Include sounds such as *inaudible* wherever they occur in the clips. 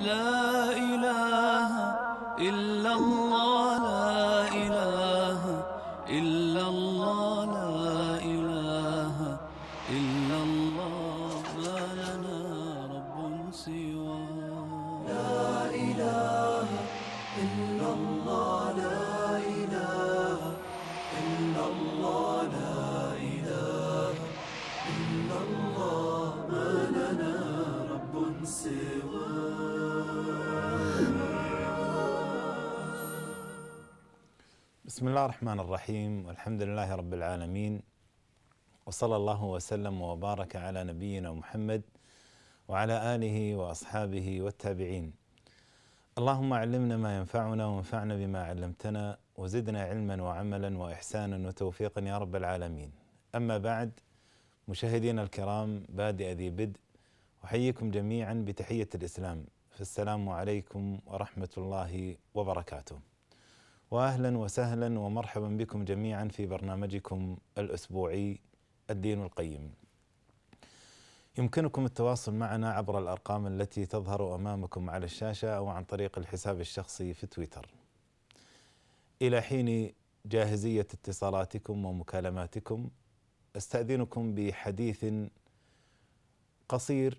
لا إله إلا الله الله الرحمن الرحيم والحمد لله رب العالمين وصلى الله وسلم وبارك على نبينا محمد وعلى اله واصحابه والتابعين. اللهم علمنا ما ينفعنا وانفعنا بما علمتنا وزدنا علما وعملا واحسانا وتوفيقا يا رب العالمين. اما بعد مشاهدينا الكرام بادئ ذي بدء احييكم جميعا بتحيه الاسلام فالسلام عليكم ورحمه الله وبركاته. واهلا وسهلا ومرحبا بكم جميعا في برنامجكم الاسبوعي الدين القيم. يمكنكم التواصل معنا عبر الارقام التي تظهر امامكم على الشاشه او عن طريق الحساب الشخصي في تويتر. الى حين جاهزيه اتصالاتكم ومكالماتكم استاذنكم بحديث قصير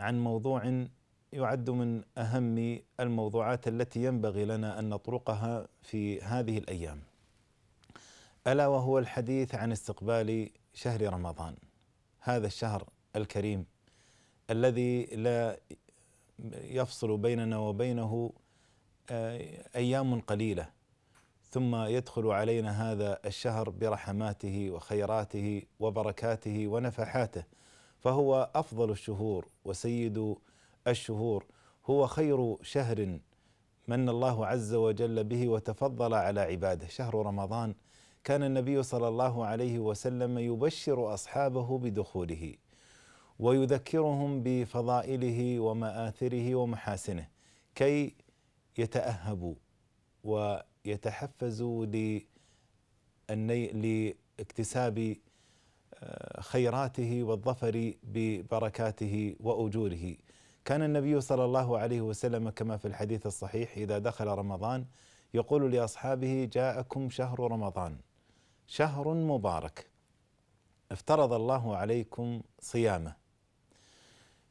عن موضوع يعد من اهم الموضوعات التي ينبغي لنا ان نطرقها في هذه الايام. الا وهو الحديث عن استقبال شهر رمضان. هذا الشهر الكريم الذي لا يفصل بيننا وبينه آه، ايام قليله ثم يدخل علينا هذا الشهر برحماته وخيراته وبركاته ونفحاته فهو افضل الشهور وسيد الشهور هو خير شهر من الله عز وجل به وتفضل على عباده شهر رمضان كان النبي صلى الله عليه وسلم يبشر اصحابه بدخوله ويذكرهم بفضائله ومآثره ومحاسنه كي يتأهبوا ويتحفزوا لاكتساب آه، خيراته والظفر ببركاته وأجوره كان النبي صلى الله عليه وسلم كما في الحديث الصحيح اذا دخل رمضان يقول لاصحابه جاءكم شهر رمضان شهر مبارك افترض الله عليكم صيامه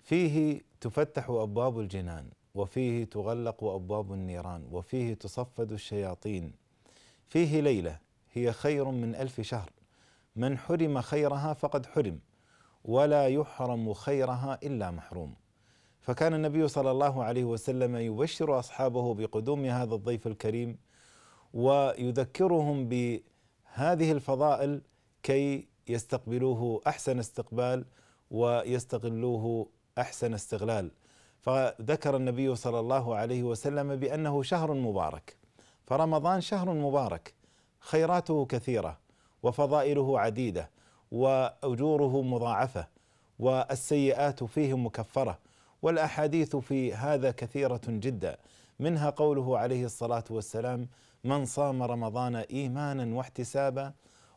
فيه تفتح ابواب الجنان وفيه تغلق ابواب النيران وفيه تصفد الشياطين فيه ليله هي خير من الف شهر من حرم خيرها فقد حرم ولا يحرم خيرها الا محروم فكان النبي صلى الله عليه وسلم يبشر اصحابه بقدوم هذا الضيف الكريم ويذكرهم بهذه الفضائل كي يستقبلوه احسن استقبال ويستغلوه احسن استغلال فذكر النبي صلى الله عليه وسلم بانه شهر مبارك فرمضان شهر مبارك خيراته كثيره وفضائله عديده واجوره مضاعفه والسيئات فيه مكفره والاحاديث في هذا كثيره جدا منها قوله عليه الصلاه والسلام من صام رمضان ايمانا واحتسابا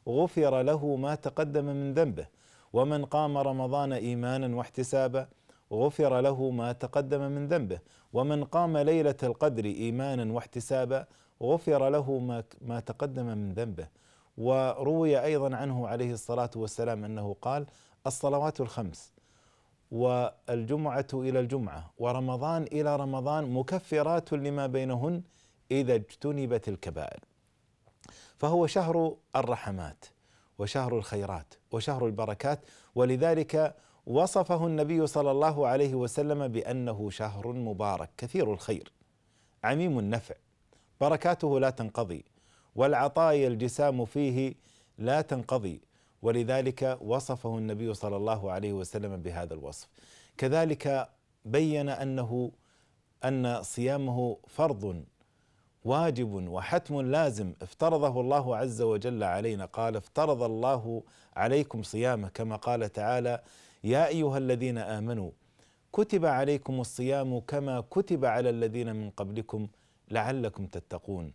غفر له ما تقدم من ذنبه ومن قام رمضان ايمانا واحتسابا غفر له ما تقدم من ذنبه ومن قام ليله القدر ايمانا واحتسابا غفر له ما ما تقدم من ذنبه وروي ايضا عنه عليه الصلاه والسلام انه قال الصلوات الخمس والجمعة إلى الجمعة ورمضان إلى رمضان مكفرات لما بينهن إذا اجتنبت الكبائر فهو شهر الرحمات وشهر الخيرات وشهر البركات ولذلك وصفه النبي صلى الله عليه وسلم بأنه شهر مبارك كثير الخير عميم النفع بركاته لا تنقضي والعطايا الجسام فيه لا تنقضي ولذلك وصفه النبي صلى الله عليه وسلم بهذا الوصف كذلك بين انه ان صيامه فرض واجب وحتم لازم افترضه الله عز وجل علينا قال افترض الله عليكم صيامه كما قال تعالى يا ايها الذين امنوا كتب عليكم الصيام كما كتب على الذين من قبلكم لعلكم تتقون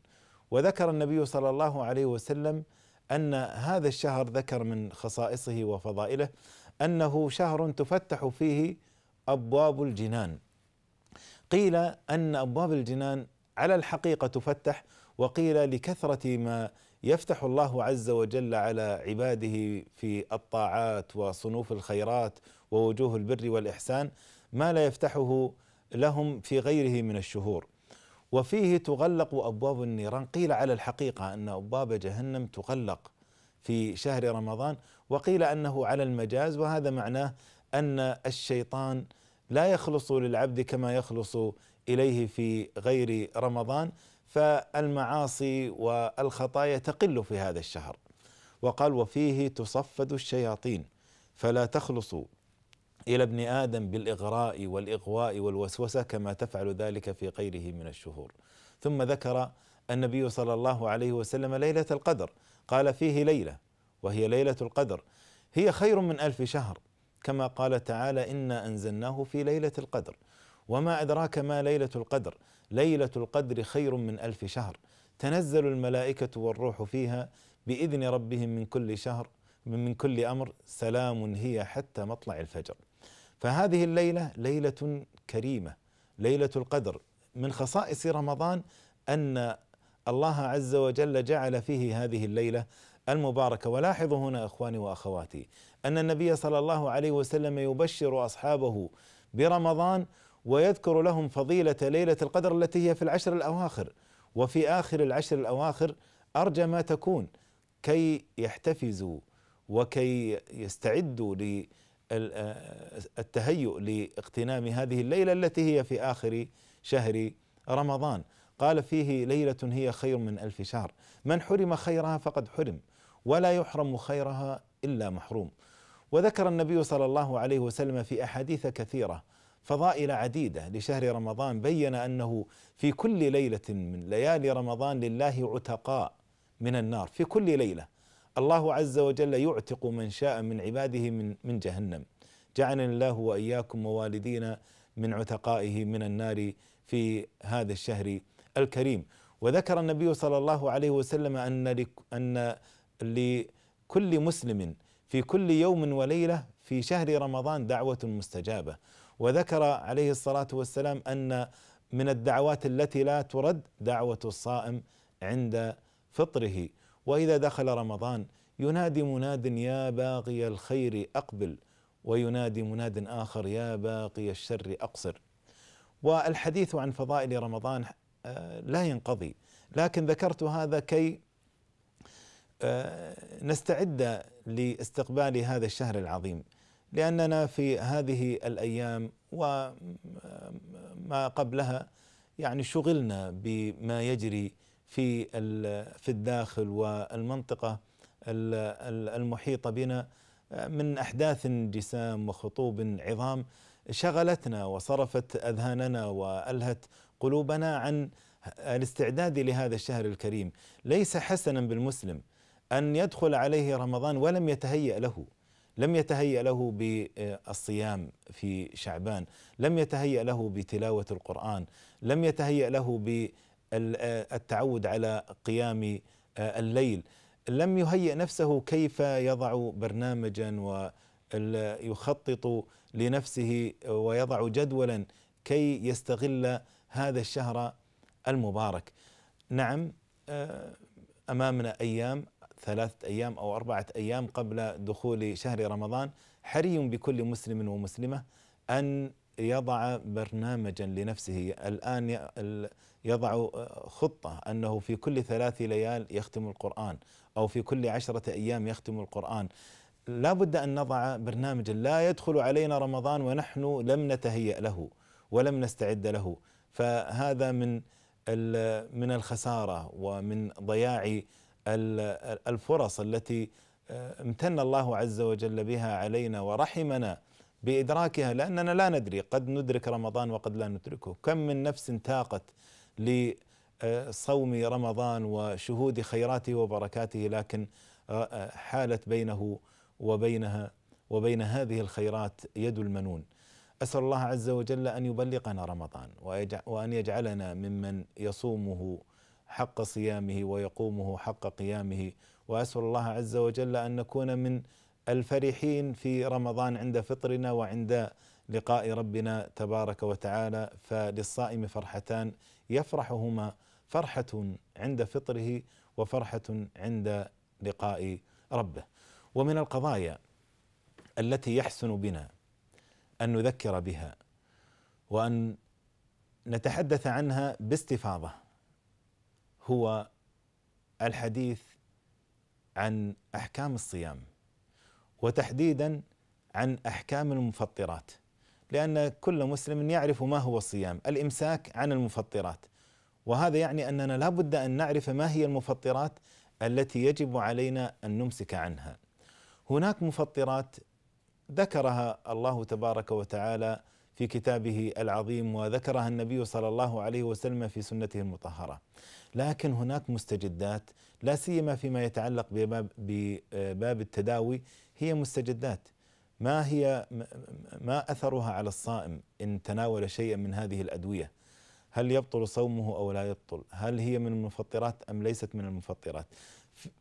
وذكر النبي صلى الله عليه وسلم ان هذا الشهر ذكر من خصائصه وفضائله انه شهر تفتح فيه ابواب الجنان. قيل ان ابواب الجنان على الحقيقه تفتح وقيل لكثره ما يفتح الله عز وجل على عباده في الطاعات وصنوف الخيرات ووجوه البر والاحسان ما لا يفتحه لهم في غيره من الشهور. وفيه تغلق أبواب النيران قيل على الحقيقة أن أبواب جهنم تغلق في شهر رمضان وقيل أنه على المجاز وهذا معناه أن الشيطان لا يخلص للعبد كما يخلص إليه في غير رمضان فالمعاصي والخطايا تقل في هذا الشهر وقال وفيه تصفد الشياطين فلا تخلص إلى ابن آدم بالإغراء والإغواء والوسوسة كما تفعل ذلك في غيره من الشهور ثم ذكر النبي صلى الله عليه وسلم ليلة القدر قال فيه ليلة وهي ليلة القدر هي خير من ألف شهر كما قال تعالى إنا أنزلناه في ليلة القدر وما أدراك ما ليلة القدر ليلة القدر خير من ألف شهر تنزل الملائكة والروح فيها بإذن ربهم من كل شهر من كل أمر سلام هي حتى مطلع الفجر فهذه الليله ليله كريمه ليله القدر من خصائص رمضان ان الله عز وجل جعل فيه هذه الليله المباركه ولاحظوا هنا اخواني واخواتي ان النبي صلى الله عليه وسلم يبشر اصحابه برمضان ويذكر لهم فضيله ليله القدر التي هي في العشر الاواخر وفي اخر العشر الاواخر ارجى ما تكون كي يحتفزوا وكي يستعدوا آه، التهيؤ لاغتنام هذه الليله التي هي في اخر شهر رمضان قال فيه ليله هي خير من الف شهر من حرم خيرها فقد حرم ولا يحرم خيرها الا محروم وذكر النبي صلى الله عليه وسلم في احاديث كثيره فضائل عديده لشهر رمضان بين انه في كل ليله من ليالي رمضان لله عتقاء من النار في كل ليله الله عز وجل يعتق من شاء من عباده من من جهنم جعلني الله واياكم ووالدينا من عتقائه من النار في هذا الشهر الكريم وذكر النبي صلى الله عليه وسلم ان ان لكل مسلم في كل يوم وليله في شهر رمضان دعوه مستجابه وذكر عليه الصلاه والسلام ان من الدعوات التي لا ترد دعوه الصائم عند فطره واذا دخل رمضان ينادي مناد يا باقي الخير اقبل وينادي مناد اخر يا باقي الشر اقصر والحديث عن فضائل رمضان آه، لا ينقضي لكن ذكرت هذا كي آه، نستعد لاستقبال هذا الشهر العظيم لاننا في هذه الايام وما آه، قبلها يعني شغلنا بما يجري في في الداخل والمنطقه المحيطه بنا من احداث جسام وخطوب عظام شغلتنا وصرفت اذهاننا والهت قلوبنا عن الاستعداد لهذا الشهر الكريم، ليس حسنا بالمسلم ان يدخل عليه رمضان ولم يتهيأ له، لم يتهيأ له بالصيام في شعبان، لم يتهيأ له بتلاوه القران، لم يتهيأ له ب آه، التعود على قيام آه، الليل لم يهيئ نفسه كيف يضع برنامجا ويخطط لنفسه ويضع جدولا كي يستغل هذا الشهر المبارك نعم آه، امامنا ايام ثلاثه ايام او اربعه ايام قبل دخول شهر رمضان حري بكل مسلم ومسلمه ان يضع برنامجا لنفسه الآن يضع خطة أنه في كل ثلاث ليال يختم القرآن أو في كل عشرة أيام يختم القرآن لا بد أن نضع برنامجا لا يدخل علينا رمضان ونحن لم نتهيأ له ولم نستعد له فهذا من من الخسارة ومن ضياع الفرص التي آه، امتن الله عز وجل بها علينا ورحمنا بادراكها لاننا لا ندري قد ندرك رمضان وقد لا ندركه، كم من نفس تاقت لصوم رمضان وشهود خيراته وبركاته لكن آه، آه، حالت بينه وبينها وبين هذه الخيرات يد المنون. اسال الله عز وجل ان يبلغنا رمضان وان يجعلنا ممن يصومه حق صيامه ويقومه حق قيامه واسال الله عز وجل ان نكون من الفرحين في رمضان عند فطرنا وعند لقاء ربنا تبارك وتعالى فللصائم فرحتان يفرحهما فرحة عند فطره وفرحة عند لقاء ربه ومن القضايا التي يحسن بنا ان نذكر بها وان نتحدث عنها باستفاضه هو الحديث عن احكام الصيام وتحديدا عن احكام المفطرات لان كل مسلم يعرف ما هو الصيام الامساك عن المفطرات وهذا يعني اننا لا بد ان نعرف ما هي المفطرات التي يجب علينا ان نمسك عنها هناك مفطرات ذكرها الله تبارك وتعالى في كتابه العظيم وذكرها النبي صلى الله عليه وسلم في سنته المطهره. لكن هناك مستجدات لا سيما فيما يتعلق بباب, بباب التداوي هي مستجدات ما هي ما اثرها على الصائم ان تناول شيئا من هذه الادويه هل يبطل صومه او لا يبطل هل هي من المفطرات ام ليست من المفطرات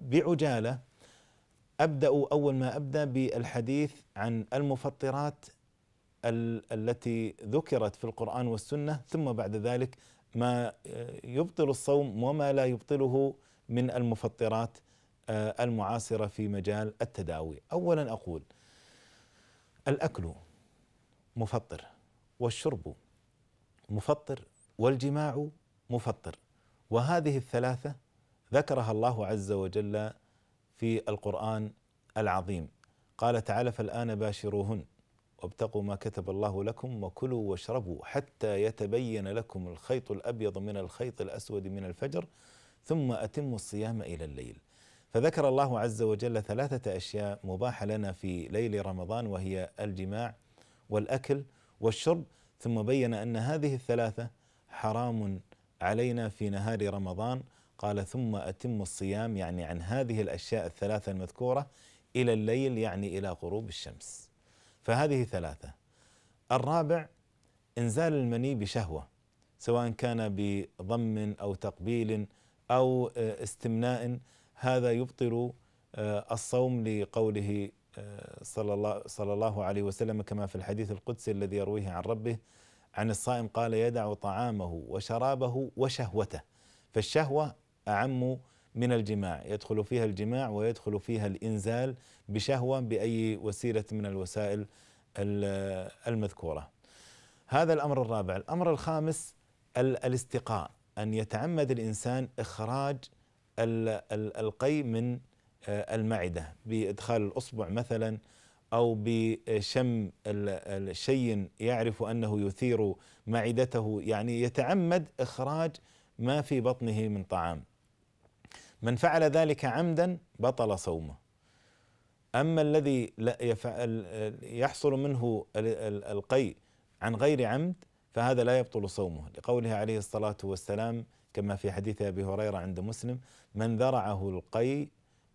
بعجاله ابدا اول ما ابدا بالحديث عن المفطرات التي ذكرت في القران والسنه ثم بعد ذلك ما آه، يبطل الصوم وما لا يبطله من المفطرات آه، المعاصرة في مجال التداوي أولا أقول الأكل مفطر والشرب مفطر والجماع مفطر وهذه الثلاثة ذكرها الله عز وجل في القرآن العظيم قال تعالى فالآن باشروهن وابتقوا ما كتب الله لكم وكلوا واشربوا حتى يتبين لكم الخيط الأبيض من الخيط الأسود من الفجر ثم أتموا الصيام إلى الليل فذكر الله عز وجل ثلاثة أشياء مباحة لنا في ليل رمضان وهي الجماع والأكل والشرب ثم بين أن هذه الثلاثة حرام علينا في نهار رمضان قال ثم أتم الصيام يعني عن هذه الأشياء الثلاثة المذكورة إلى الليل يعني إلى غروب الشمس فهذه ثلاثة الرابع إنزال المني بشهوة سواء كان بضم أو تقبيل أو آه، استمناء هذا يبطل آه، الصوم لقوله آه، صلى الله صلى الله عليه وسلم كما في الحديث القدسي الذي يرويه عن ربه عن الصائم قال يدع طعامه وشرابه وشهوته فالشهوه اعم من الجماع يدخل فيها الجماع ويدخل فيها الانزال بشهوه باي وسيله من الوسائل المذكوره. هذا الامر الرابع، الامر الخامس الاستقاء ان يتعمد الانسان اخراج القي من آه، المعدة بإدخال الأصبع مثلا أو بشم الشيء يعرف أنه يثير معدته يعني يتعمد إخراج ما في بطنه من طعام من فعل ذلك عمدا بطل صومه أما الذي يحصل منه القي عن غير عمد فهذا لا يبطل صومه لقوله عليه الصلاة والسلام كما في حديث ابي هريره عند مسلم من ذرعه القي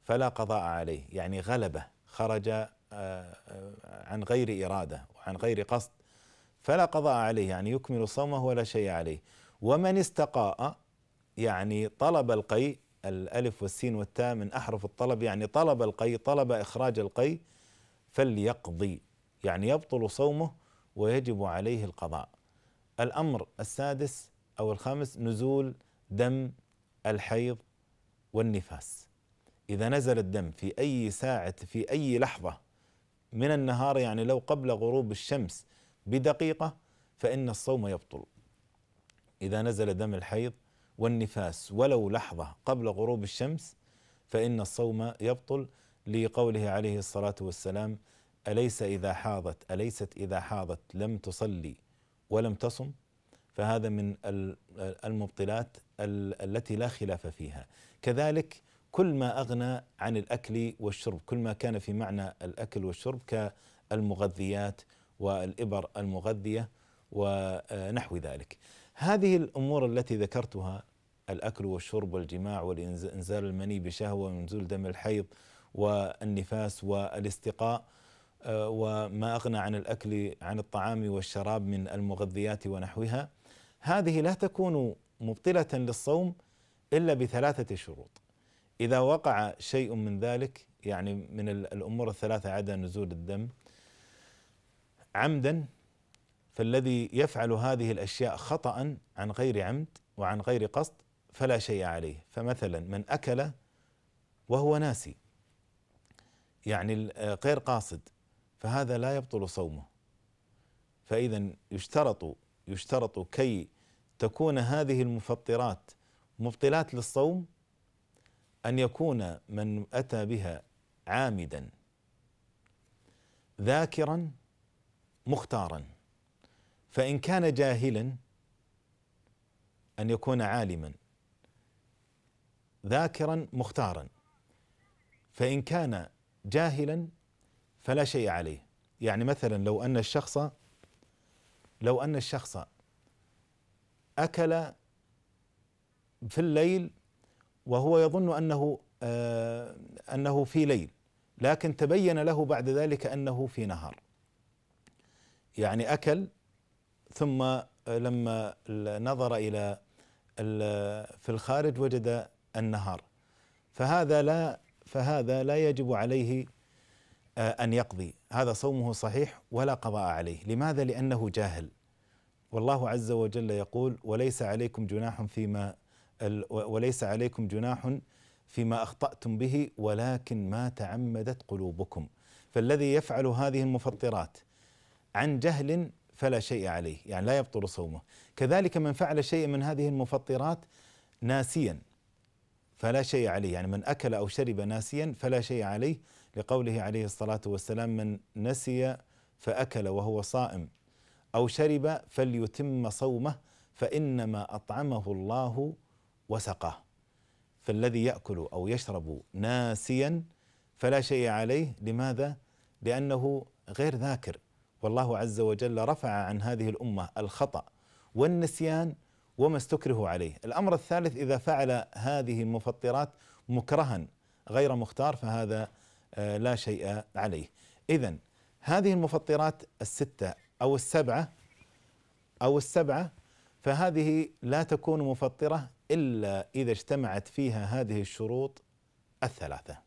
فلا قضاء عليه يعني غلبه خرج آه، آه، عن غير اراده وعن غير قصد فلا قضاء عليه يعني يكمل صومه ولا شيء عليه ومن استقاء يعني طلب القي الالف والسين والتاء من احرف الطلب يعني طلب القي طلب اخراج القي فليقضي يعني يبطل صومه ويجب عليه القضاء الامر السادس أو الخامس نزول دم الحيض والنفاس إذا نزل الدم في أي ساعة في أي لحظة من النهار يعني لو قبل غروب الشمس بدقيقة فإن الصوم يبطل إذا نزل دم الحيض والنفاس ولو لحظة قبل غروب الشمس فإن الصوم يبطل لقوله عليه الصلاة والسلام أليس إذا حاضت أليست إذا حاضت لم تصلي ولم تصم فهذا من المبطلات التي لا خلاف فيها كذلك كل ما أغنى عن الأكل والشرب كل ما كان في معنى الأكل والشرب كالمغذيات والإبر المغذية ونحو ذلك هذه الأمور التي ذكرتها الأكل والشرب والجماع والإنزال المني بشهوة ونزول دم الحيض والنفاس والاستقاء آه، وما أغنى عن الأكل عن الطعام والشراب من المغذيات ونحوها هذه لا تكون مبطلة للصوم إلا بثلاثة شروط إذا وقع شيء من ذلك يعني من الأمور الثلاثة عدا نزول الدم عمدا فالذي يفعل هذه الأشياء خطأ عن غير عمد وعن غير قصد فلا شيء عليه فمثلا من أكل وهو ناسي يعني آه، غير قاصد فهذا لا يبطل صومه فإذا يشترط يشترط كي تكون هذه المفطرات مبطلات للصوم ان يكون من اتى بها عامدا ذاكرا مختارا فان كان جاهلا ان يكون عالما ذاكرا مختارا فان كان جاهلا فلا شيء عليه يعني مثلا لو ان الشخص لو ان الشخص أكل في الليل وهو يظن أنه آه، أنه في ليل لكن تبين له بعد ذلك أنه في نهار يعني أكل ثم آه، لما نظر إلى في الخارج وجد النهار فهذا لا فهذا لا يجب عليه آه، أن يقضي هذا صومه صحيح ولا قضاء عليه لماذا؟ لأنه جاهل والله عز وجل يقول وليس عليكم جناح فيما وليس عليكم جناح فيما اخطاتم به ولكن ما تعمدت قلوبكم فالذي يفعل هذه المفطرات عن جهل فلا شيء عليه يعني لا يبطل صومه كذلك من فعل شيء من هذه المفطرات ناسيا فلا شيء عليه يعني من أكل أو شرب ناسيا فلا شيء عليه لقوله عليه الصلاة والسلام من نسي فأكل وهو صائم أو شرب فليتم صومه فإنما أطعمه الله وسقاه فالذي يأكل أو يشرب ناسيا فلا شيء عليه لماذا؟ لأنه غير ذاكر والله عز وجل رفع عن هذه الأمة الخطأ والنسيان وما استكره عليه الأمر الثالث إذا فعل هذه المفطرات مكرها غير مختار فهذا آه، لا شيء عليه إذا هذه المفطرات الستة أو السبعة أو السبعة فهذه لا تكون مفطرة إلا إذا اجتمعت فيها هذه الشروط الثلاثة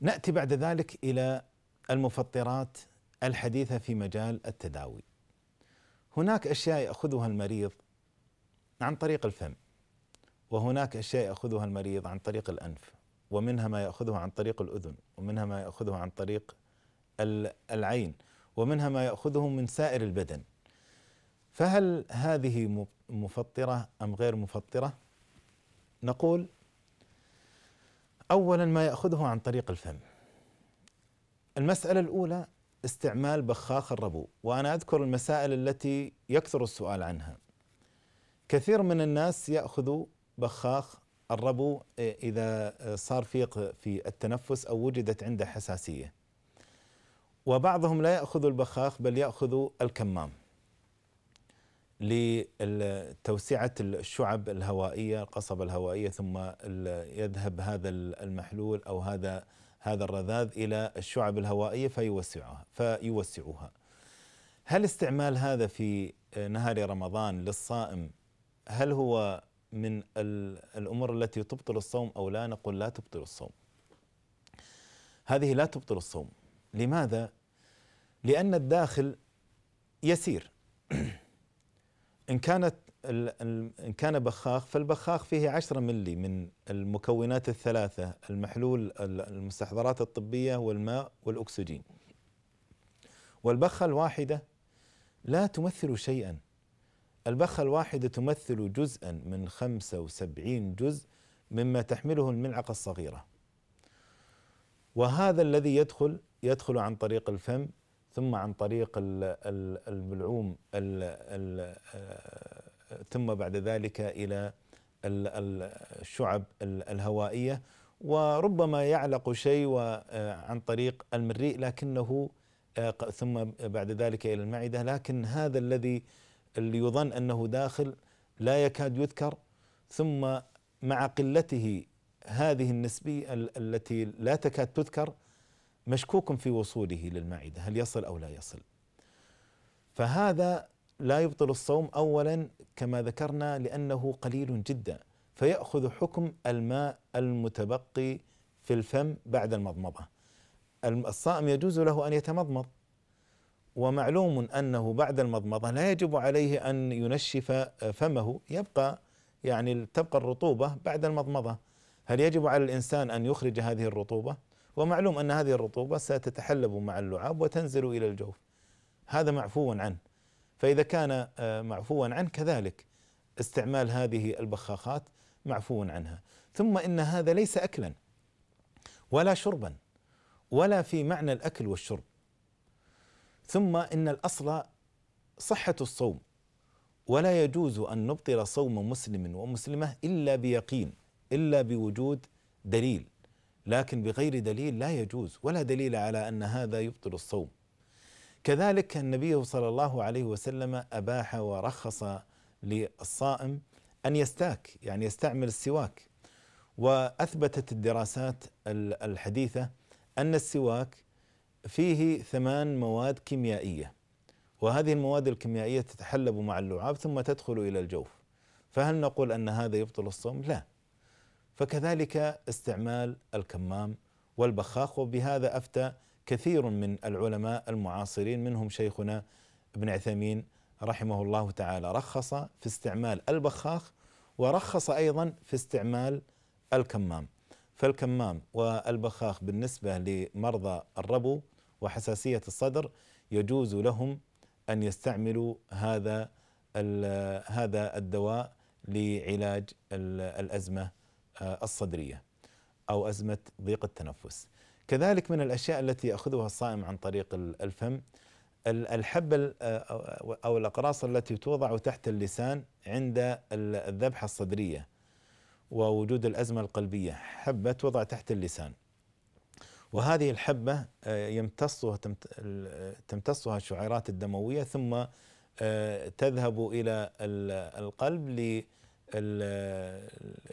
نأتي بعد ذلك إلى المفطرات الحديثة في مجال التداوي هناك أشياء يأخذها المريض عن طريق الفم وهناك أشياء يأخذها المريض عن طريق الأنف ومنها ما يأخذه عن طريق الأذن ومنها ما يأخذه عن طريق العين ومنها ما يأخذه من سائر البدن فهل هذه مفطرة أم غير مفطرة؟ نقول أولا ما يأخذه عن طريق الفم المسألة الأولى استعمال بخاخ الربو وأنا أذكر المسائل التي يكثر السؤال عنها كثير من الناس يأخذ بخاخ الربو إذا صار فيق في التنفس أو وجدت عنده حساسية وبعضهم لا يأخذ البخاخ بل يأخذ الكمام لتوسعة الشعب الهوائية القصبة الهوائية ثم يذهب هذا المحلول أو هذا هذا الرذاذ إلى الشعب الهوائية فيوسعها فيوسعوها هل استعمال هذا في نهار رمضان للصائم هل هو من الأمور التي تبطل الصوم أو لا نقول لا تبطل الصوم هذه لا تبطل الصوم لماذا؟ لأن الداخل يسير إن كانت إن كان بخاخ فالبخاخ فيه 10 ملي من المكونات الثلاثة المحلول المستحضرات الطبية والماء والأكسجين والبخة الواحدة لا تمثل شيئا البخة الواحدة تمثل جزءا من 75 جزء مما تحمله الملعقة الصغيرة وهذا الذي يدخل يدخل عن طريق الفم ثم عن طريق الملعوم آه، ثم بعد ذلك الى الشعب الهوائيه وربما يعلق شيء آه، عن طريق المريء لكنه آه، ثم بعد ذلك الى المعده لكن هذا الذي يظن انه داخل لا يكاد يذكر ثم مع قلته هذه النسبيه التي لا تكاد تذكر مشكوك في وصوله للمعدة هل يصل أو لا يصل فهذا لا يبطل الصوم أولا كما ذكرنا لأنه قليل جدا فيأخذ حكم الماء المتبقي في الفم بعد المضمضة الصائم يجوز له أن يتمضمض ومعلوم أنه بعد المضمضة لا يجب عليه أن ينشف فمه يبقى يعني تبقى الرطوبة بعد المضمضة هل يجب على الإنسان أن يخرج هذه الرطوبة؟ ومعلوم أن هذه الرطوبة ستتحلب مع اللعاب وتنزل إلى الجوف هذا معفو عنه فإذا كان آه، معفوا عنه كذلك استعمال هذه البخاخات معفو عنها ثم إن هذا ليس أكلا ولا شربا ولا في معنى الأكل والشرب ثم إن الأصل صحة الصوم ولا يجوز أن نبطل صوم مسلم ومسلمة إلا بيقين إلا بوجود دليل لكن بغير دليل لا يجوز ولا دليل على ان هذا يبطل الصوم. كذلك النبي صلى الله عليه وسلم اباح ورخص للصائم ان يستاك يعني يستعمل السواك واثبتت الدراسات الحديثه ان السواك فيه ثمان مواد كيميائيه وهذه المواد الكيميائيه تتحلب مع اللعاب ثم تدخل الى الجوف فهل نقول ان هذا يبطل الصوم؟ لا فكذلك استعمال الكمام والبخاخ وبهذا افتى كثير من العلماء المعاصرين منهم شيخنا ابن عثيمين رحمه الله تعالى رخص في استعمال البخاخ ورخص ايضا في استعمال الكمام فالكمام والبخاخ بالنسبه لمرضى الربو وحساسيه الصدر يجوز لهم ان يستعملوا هذا هذا الدواء لعلاج الازمه آه، الصدريه او ازمه ضيق التنفس. كذلك من الاشياء التي ياخذها الصائم عن طريق الفم الحبة آه، أو الأقراص التي توضع تحت اللسان عند الذبحة الصدرية ووجود الأزمة القلبية حبة توضع تحت اللسان وهذه الحبة آه، يمتصها تمتصها الشعيرات الدموية ثم تذهب إلى القلب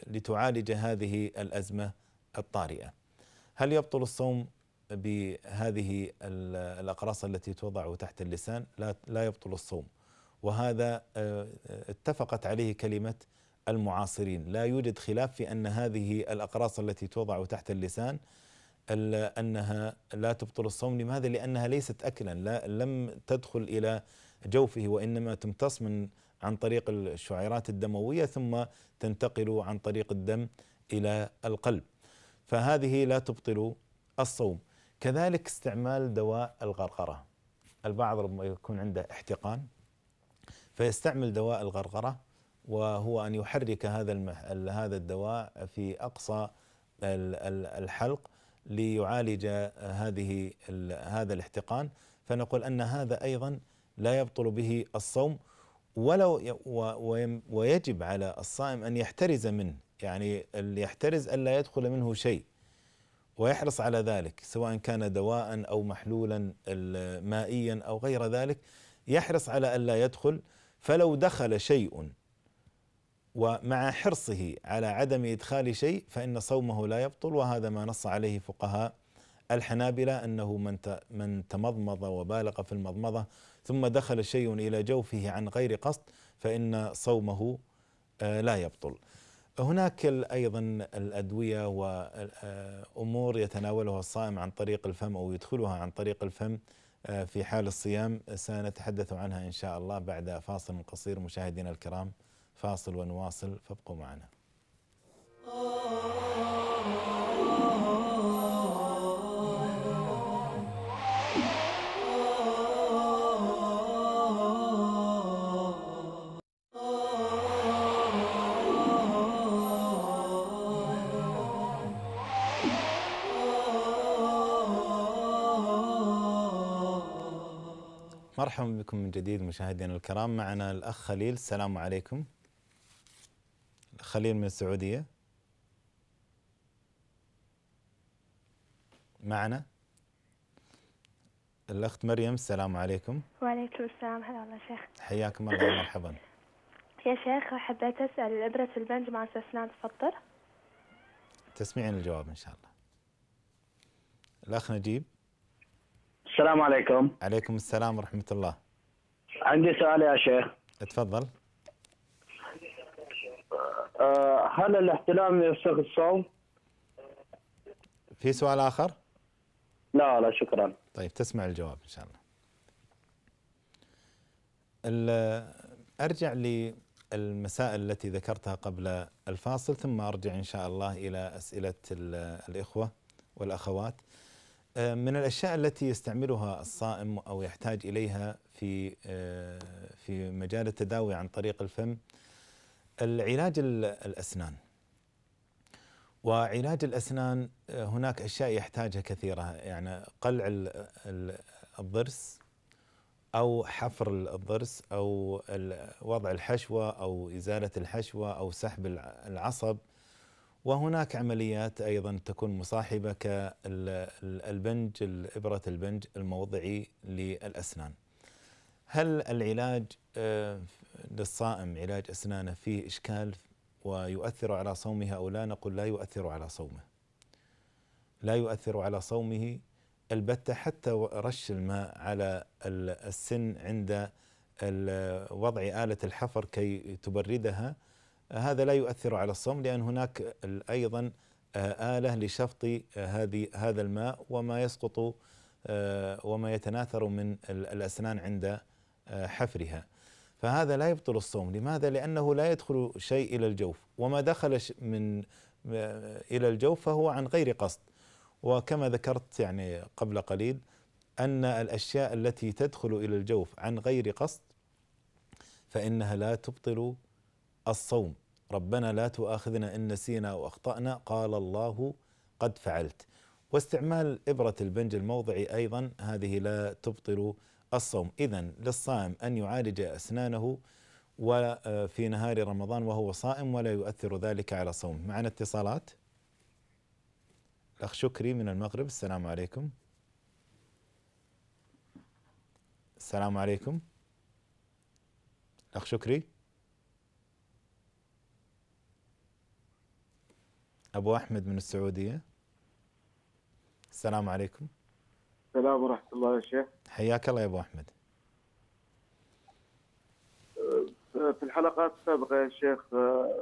لتعالج هذه الأزمة الطارئة هل يبطل الصوم بهذه الأقراص التي توضع تحت اللسان لا, لا يبطل الصوم وهذا آه، اتفقت عليه كلمة المعاصرين لا يوجد خلاف في أن هذه الأقراص التي توضع تحت اللسان أنها لا تبطل الصوم لماذا؟ لأنها ليست أكلا لا لم تدخل إلى جوفه وإنما تمتص من عن طريق الشعيرات الدمويه ثم تنتقل عن طريق الدم الى القلب فهذه لا تبطل الصوم كذلك استعمال دواء الغرغره البعض ربما يكون عنده احتقان فيستعمل دواء الغرغره وهو ان يحرك هذا هذا الدواء في اقصى الحلق ليعالج هذه هذا الاحتقان فنقول ان هذا ايضا لا يبطل به الصوم ولو ويجب على الصائم ان يحترز منه يعني اللي يحترز الا يدخل منه شيء ويحرص على ذلك سواء كان دواء او محلولا مائيا او غير ذلك يحرص على الا يدخل فلو دخل شيء ومع حرصه على عدم ادخال شيء فان صومه لا يبطل وهذا ما نص عليه فقهاء الحنابله انه من من تمضمض وبالغ في المضمضه ثم دخل شيء إلى جوفه عن غير قصد فإن صومه آه، لا يبطل هناك أيضا الأدوية وأمور يتناولها الصائم عن طريق الفم أو يدخلها عن طريق الفم آه، في حال الصيام سنتحدث عنها إن شاء الله بعد فاصل قصير مشاهدينا الكرام فاصل ونواصل فابقوا معنا آه. مرحبا بكم من جديد مشاهدينا الكرام معنا الأخ خليل السلام عليكم خليل من السعودية معنا الأخت مريم السلام عليكم وعليكم السلام هلا والله شيخ حياكم الله *coughs* مرحبا يا شيخ حبيت أسأل إبرة البنج مع الأسنان تفطر تسمعين الجواب إن شاء الله الأخ نجيب السلام عليكم عليكم السلام ورحمة الله عندي سؤال يا شيخ تفضل آه، هل الاحتلام يفسخ الصوم؟ في سؤال آخر؟ لا لا شكرا طيب تسمع الجواب إن شاء الله أرجع للمسائل التي ذكرتها قبل الفاصل ثم أرجع إن شاء الله إلى أسئلة الإخوة والأخوات من الاشياء التي يستعملها الصائم او يحتاج اليها في آه، في مجال التداوي عن طريق الفم العلاج الاسنان وعلاج الاسنان آه، هناك اشياء يحتاجها كثيره يعني قلع الضرس او حفر الضرس او وضع الحشوه او ازاله الحشوه او سحب العصب وهناك عمليات ايضا تكون مصاحبه كالبنج الابره البنج الموضعي للاسنان. هل العلاج آه، للصائم علاج اسنانه فيه اشكال ويؤثر على صومه او لا؟ نقول لا يؤثر على صومه. لا يؤثر على صومه البته حتى رش الماء على السن عند وضع آلة الحفر كي تبردها هذا لا يؤثر على الصوم لأن هناك أيضا آه، آلة لشفط آه، هذه هذا الماء وما يسقط آه، وما يتناثر من الأسنان عند حفرها فهذا لا يبطل الصوم لماذا؟ لأنه لا يدخل شيء إلى الجوف وما دخل من إلى الجوف فهو عن غير قصد وكما ذكرت يعني قبل قليل أن الأشياء التي تدخل إلى الجوف عن غير قصد فإنها لا تبطل الصوم ربنا لا تؤاخذنا إن نسينا أو أخطأنا قال الله قد فعلت واستعمال إبرة البنج الموضعي أيضا هذه لا تبطل الصوم إذا للصائم أن يعالج أسنانه وفي آه، نهار رمضان وهو صائم ولا يؤثر ذلك على صومه معنا اتصالات الأخ شكري من المغرب السلام عليكم السلام عليكم الأخ شكري ابو احمد من السعوديه السلام عليكم السلام ورحمه الله يا شيخ حياك الله يا ابو احمد أه، في الحلقات السابقه يا شيخ أه،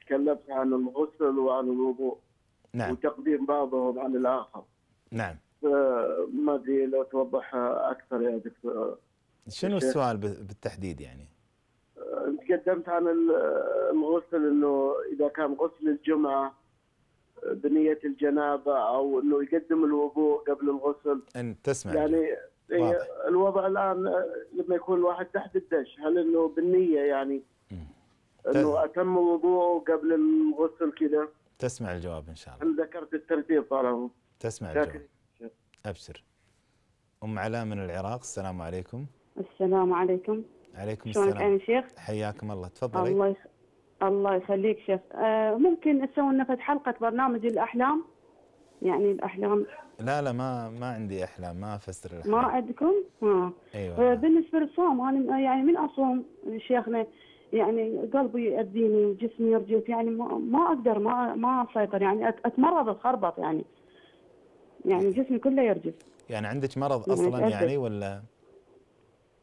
تكلمت عن الغسل وعن الوضوء نعم وتقديم بعضهم عن الاخر نعم أه، ما ادري لو توضح اكثر يا دكتور شنو السؤال بالتحديد يعني؟ تقدمت عن الغسل انه اذا كان غسل الجمعه بنيه الجنابه او انه يقدم الوضوء قبل الغسل ان تسمع يعني إيه، واضح. الوضع الان لما يكون الواحد تحت الدش هل انه بالنيه يعني انه اتم وضوءه قبل الغسل كذا تسمع الجواب ان شاء الله انا ذكرت الترتيب طالما تسمع شاكر. الجواب ابشر ام علاء من العراق السلام عليكم السلام عليكم عليكم السلام شيخ حياكم الله تفضلي الله يخ... الله يخليك شيخ آه ممكن تسوي لنا حلقه برنامج الاحلام يعني الاحلام لا لا ما ما عندي احلام ما افسر الاحلام ما عندكم؟ اه ايوه آه، بالنسبه للصوم انا يعني من اصوم شيخنا يعني قلبي يأذيني وجسمي يرجف يعني ما اقدر ما ما اسيطر يعني اتمرض اتخربط يعني يعني جسمي كله يرجف يعني عندك مرض يعني اصلا يعني, يعني ولا؟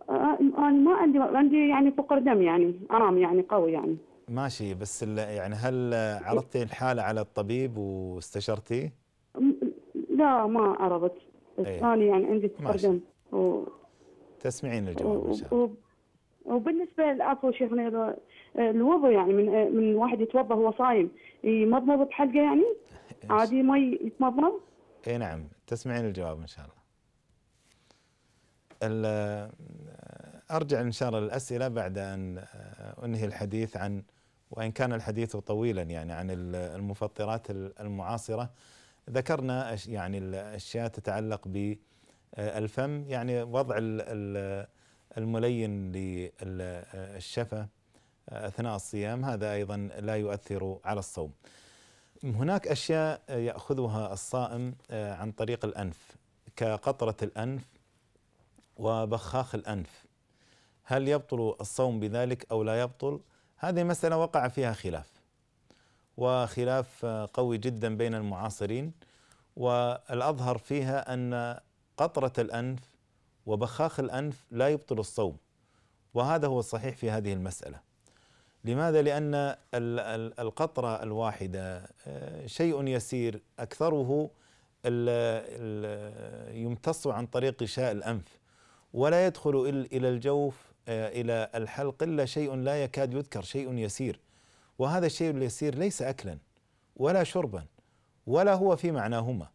آه، آه، انا ما عندي عندي يعني فقر دم يعني ارام يعني قوي يعني ماشي بس يعني هل عرضتي الحاله على الطبيب واستشرتيه؟ لا ما عرضت بس ايه. انا يعني عندي تقدم و... تسمعين الجواب ان شاء الله وبالنسبه عفوا شيخنا الوضوء يعني من من واحد يتوضا هو صايم يمضمض إيه، بحلقه يعني عادي مي يتمضمض؟ اي نعم تسمعين الجواب ان شاء الله. ارجع ان شاء الله للاسئله بعد ان آه، انهي الحديث عن وإن كان الحديث طويلا يعني عن المفطرات المعاصرة ذكرنا يعني الأشياء تتعلق بالفم آه، يعني وضع الملين للشفة آه، آه، أثناء الصيام هذا أيضا لا يؤثر على الصوم هناك أشياء يأخذها الصائم عن طريق الأنف كقطرة الأنف وبخاخ الأنف هل يبطل الصوم بذلك أو لا يبطل؟ هذه مسألة وقع فيها خلاف وخلاف قوي جدا بين المعاصرين والأظهر فيها أن قطرة الأنف وبخاخ الأنف لا يبطل الصوم وهذا هو الصحيح في هذه المسألة لماذا؟ لأن القطرة الواحدة آه، شيء يسير أكثره يمتص عن طريق غشاء الأنف ولا يدخل إلى الجوف آه، إلى الحلق إلا شيء لا يكاد يذكر شيء يسير وهذا الشيء اليسير ليس أكلا ولا شربا ولا هو في معناهما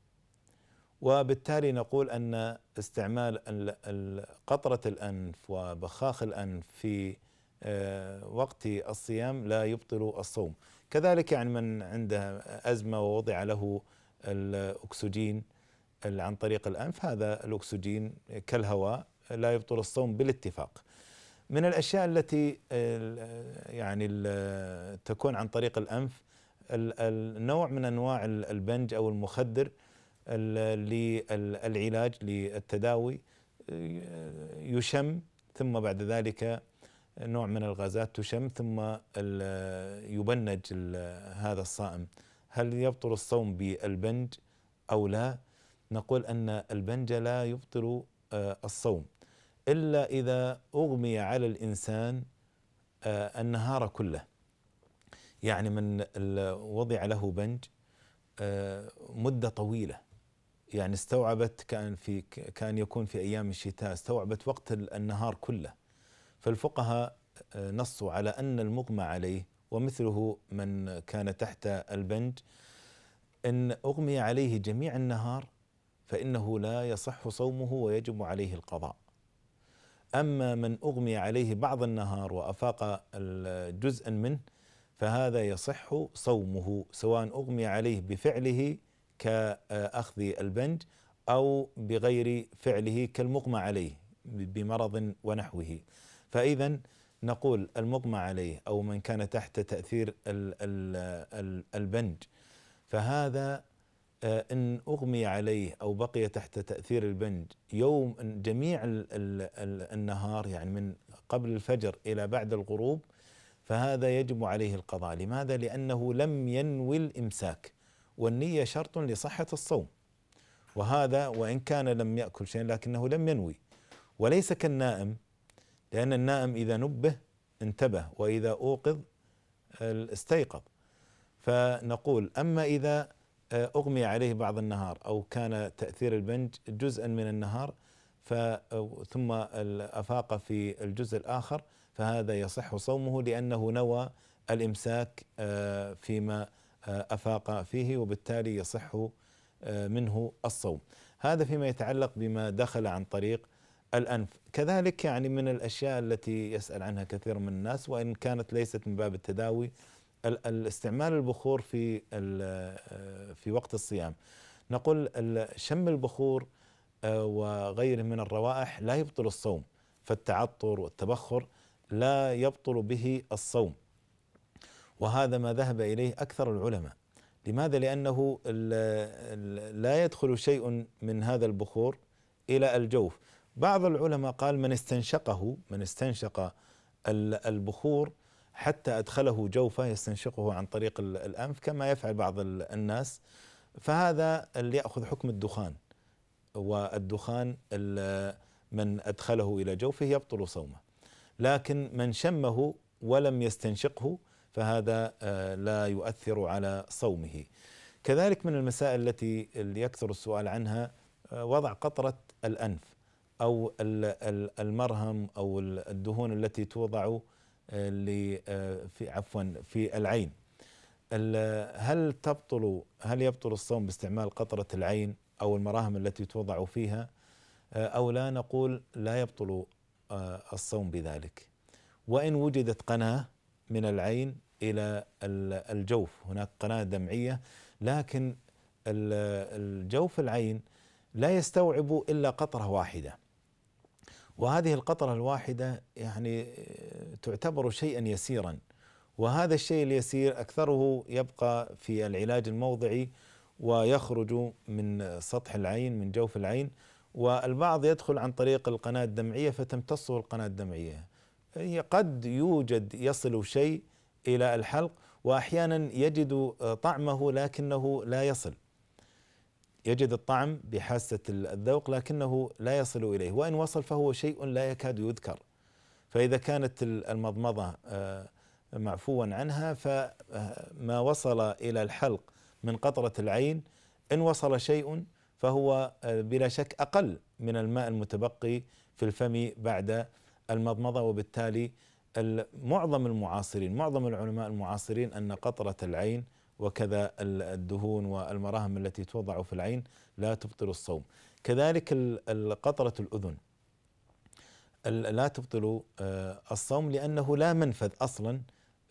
وبالتالي نقول أن استعمال قطرة الأنف وبخاخ الأنف في آه، وقت الصيام لا يبطل الصوم كذلك يعني من عنده أزمة ووضع له الأكسجين عن طريق الأنف هذا الأكسجين كالهواء لا يبطل الصوم بالاتفاق من الأشياء التي يعني تكون عن طريق الأنف النوع من أنواع البنج أو المخدر للعلاج للتداوي يشم ثم بعد ذلك نوع من الغازات تشم ثم يبنج هذا الصائم هل يبطل الصوم بالبنج أو لا نقول أن البنج لا يبطل آه، الصوم إلا إذا أغمي على الإنسان آه، النهار كله يعني من وضع له بنج آه، مدة طويلة يعني استوعبت كان في كان يكون في أيام الشتاء استوعبت وقت النهار كله فالفقهاء آه، نصوا على أن المغمى عليه ومثله من كان تحت البنج إن أغمي عليه جميع النهار فإنه لا يصح صومه ويجب عليه القضاء أما من أغمي عليه بعض النهار وأفاق جزءا منه فهذا يصح صومه سواء أغمي عليه بفعله كأخذ البنج أو بغير فعله كالمغمى عليه بمرض ونحوه فإذا نقول المغمى عليه أو من كان تحت تأثير البنج فهذا آه، إن أغمي عليه أو بقي تحت تأثير البنج يوم جميع النهار يعني من قبل الفجر إلى بعد الغروب فهذا يجب عليه القضاء لماذا؟ لأنه لم ينوي الإمساك والنية شرط لصحة الصوم وهذا وإن كان لم يأكل شيئا لكنه لم ينوي وليس كالنائم لأن النائم إذا نبه انتبه وإذا أوقظ آه، استيقظ فنقول أما إذا آه، أغمي عليه بعض النهار أو كان تأثير البنج جزءا من النهار آه، ثم أفاق في الجزء الآخر فهذا يصح صومه لأنه نوى الإمساك آه، فيما أفاق فيه وبالتالي يصح منه الصوم هذا فيما يتعلق بما دخل عن طريق الأنف كذلك يعني من الأشياء التي يسأل عنها كثير من الناس وإن كانت ليست من باب التداوي الاستعمال البخور في آه، في وقت الصيام نقول شم البخور آه، وغيره من الروائح لا يبطل الصوم فالتعطر والتبخر لا يبطل به الصوم وهذا ما ذهب اليه اكثر العلماء لماذا لانه لا يدخل شيء من هذا البخور الى الجوف بعض العلماء قال من استنشقه من استنشق البخور حتى أدخله جوفه يستنشقه عن طريق الأنف كما يفعل بعض الناس فهذا اللي يأخذ حكم الدخان والدخان من أدخله إلى جوفه يبطل صومه لكن من شمه ولم يستنشقه فهذا آه، لا يؤثر على صومه كذلك من المسائل التي يكثر السؤال عنها آه، وضع قطرة الأنف أو المرهم أو الدهون التي توضع آه، في عفوا في العين هل تبطل هل يبطل الصوم باستعمال قطرة العين أو المراهم التي توضع فيها آه، أو لا نقول لا يبطل آه، الصوم بذلك وإن وجدت قناة من العين إلى الجوف هناك قناة دمعية لكن الجوف العين لا يستوعب إلا قطرة واحدة وهذه القطرة الواحدة يعني آه، تعتبر شيئا يسيرا وهذا الشيء اليسير أكثره يبقى في العلاج الموضعي ويخرج من سطح العين من جوف العين والبعض يدخل عن طريق القناة الدمعية فتمتصه القناة الدمعية قد يوجد يصل شيء إلى الحلق وأحيانا يجد طعمه لكنه لا يصل يجد الطعم بحاسة الذوق لكنه لا يصل إليه وإن وصل فهو شيء لا يكاد يذكر فإذا كانت المضمضة آه، معفوا عنها فما وصل إلى الحلق من قطرة العين إن وصل شيء فهو آه، بلا شك أقل من الماء المتبقي في الفم بعد المضمضة وبالتالي معظم المعاصرين معظم العلماء المعاصرين أن قطرة العين وكذا الدهون والمراهم التي توضع في العين لا تبطل الصوم كذلك قطرة الأذن لا تبطل آه، الصوم لأنه لا منفذ أصلا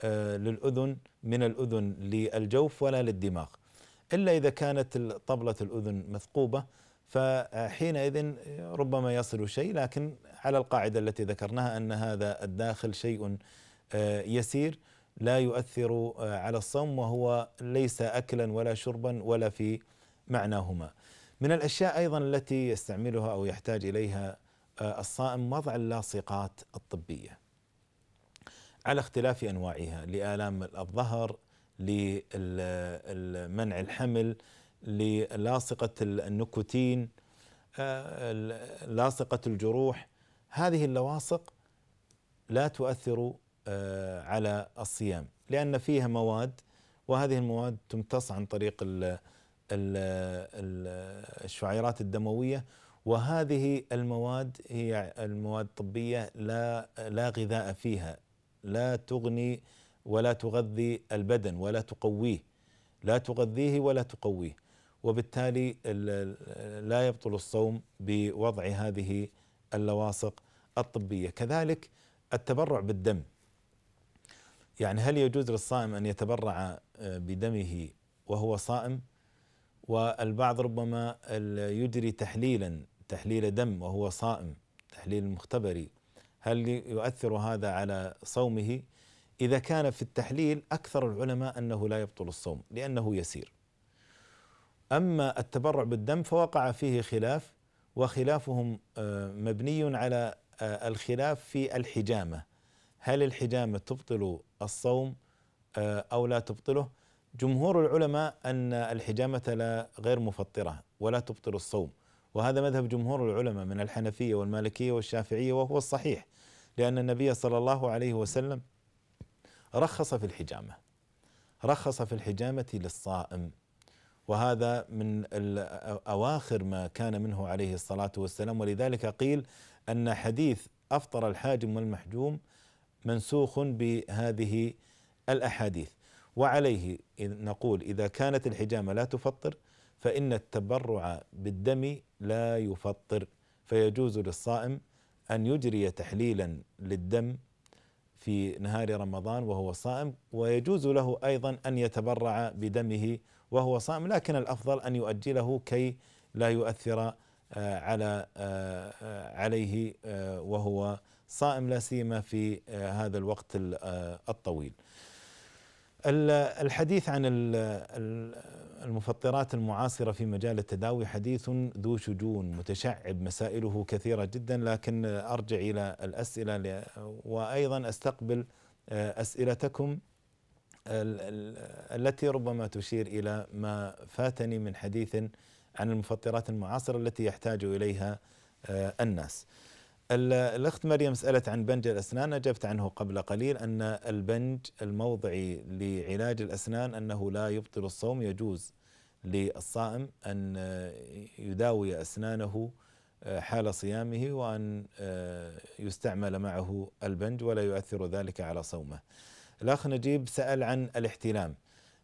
آه، للأذن من الأذن للجوف ولا للدماغ إلا إذا كانت طبلة الأذن مثقوبة فحينئذ آه، ربما يصل شيء لكن على القاعدة التي ذكرناها أن هذا الداخل شيء يسير لا يؤثر آه، على الصوم وهو ليس اكلا ولا شربا ولا في معناهما. من الاشياء ايضا التي يستعملها او يحتاج اليها آه، الصائم وضع اللاصقات الطبيه. على اختلاف انواعها لالام الظهر لمنع الحمل للاصقه النيكوتين آه، لاصقه الجروح هذه اللواصق لا تؤثر آه، على الصيام لأن فيها مواد وهذه المواد تمتص عن طريق الشعيرات الدموية وهذه المواد هي المواد الطبية لا, لا غذاء فيها لا تغني ولا تغذي البدن ولا تقويه لا تغذيه ولا تقويه وبالتالي لا يبطل الصوم بوضع هذه اللواصق الطبيه، كذلك التبرع بالدم يعني هل يجوز للصائم ان يتبرع آه، بدمه وهو صائم؟ والبعض ربما يجري تحليلا تحليل دم وهو صائم تحليل مختبري هل يؤثر هذا على صومه؟ اذا كان في التحليل اكثر العلماء انه لا يبطل الصوم لانه يسير. اما التبرع بالدم فوقع فيه خلاف وخلافهم آه، مبني على آه، الخلاف في الحجامه هل الحجامه تبطل الصوم آه، أو لا تبطله جمهور العلماء أن الحجامة لا غير مفطرة ولا تبطل الصوم وهذا مذهب جمهور العلماء من الحنفية والمالكية والشافعية وهو الصحيح لأن النبي صلى الله عليه وسلم رخص في الحجامة رخص في الحجامة للصائم وهذا من أواخر ما كان منه عليه الصلاة والسلام ولذلك قيل أن حديث أفطر الحاجم والمحجوم منسوخ بهذه الاحاديث وعليه نقول اذا كانت الحجامه لا تفطر فان التبرع بالدم لا يفطر فيجوز للصائم ان يجري تحليلا للدم في نهار رمضان وهو صائم ويجوز له ايضا ان يتبرع بدمه وهو صائم لكن الافضل ان يؤجله كي لا يؤثر آه، على آه، آه، عليه وهو صائم لا سيما في آه، هذا الوقت آه، الطويل. الحديث عن المفطرات المعاصرة في مجال التداوي حديث ذو شجون متشعب مسائله كثيرة جدا لكن أرجع إلى الأسئلة وأيضا أستقبل آه، أسئلتكم التي ربما تشير إلى ما فاتني من حديث عن المفطرات المعاصرة التي يحتاج إليها الناس. الأخت مريم سألت عن بنج الأسنان أجبت عنه قبل قليل أن البنج الموضعي لعلاج الأسنان أنه لا يبطل الصوم يجوز للصائم أن يداوي أسنانه آه، حال صيامه وأن آه، يستعمل معه البنج ولا يؤثر ذلك على صومه الأخ نجيب سأل عن الاحتلام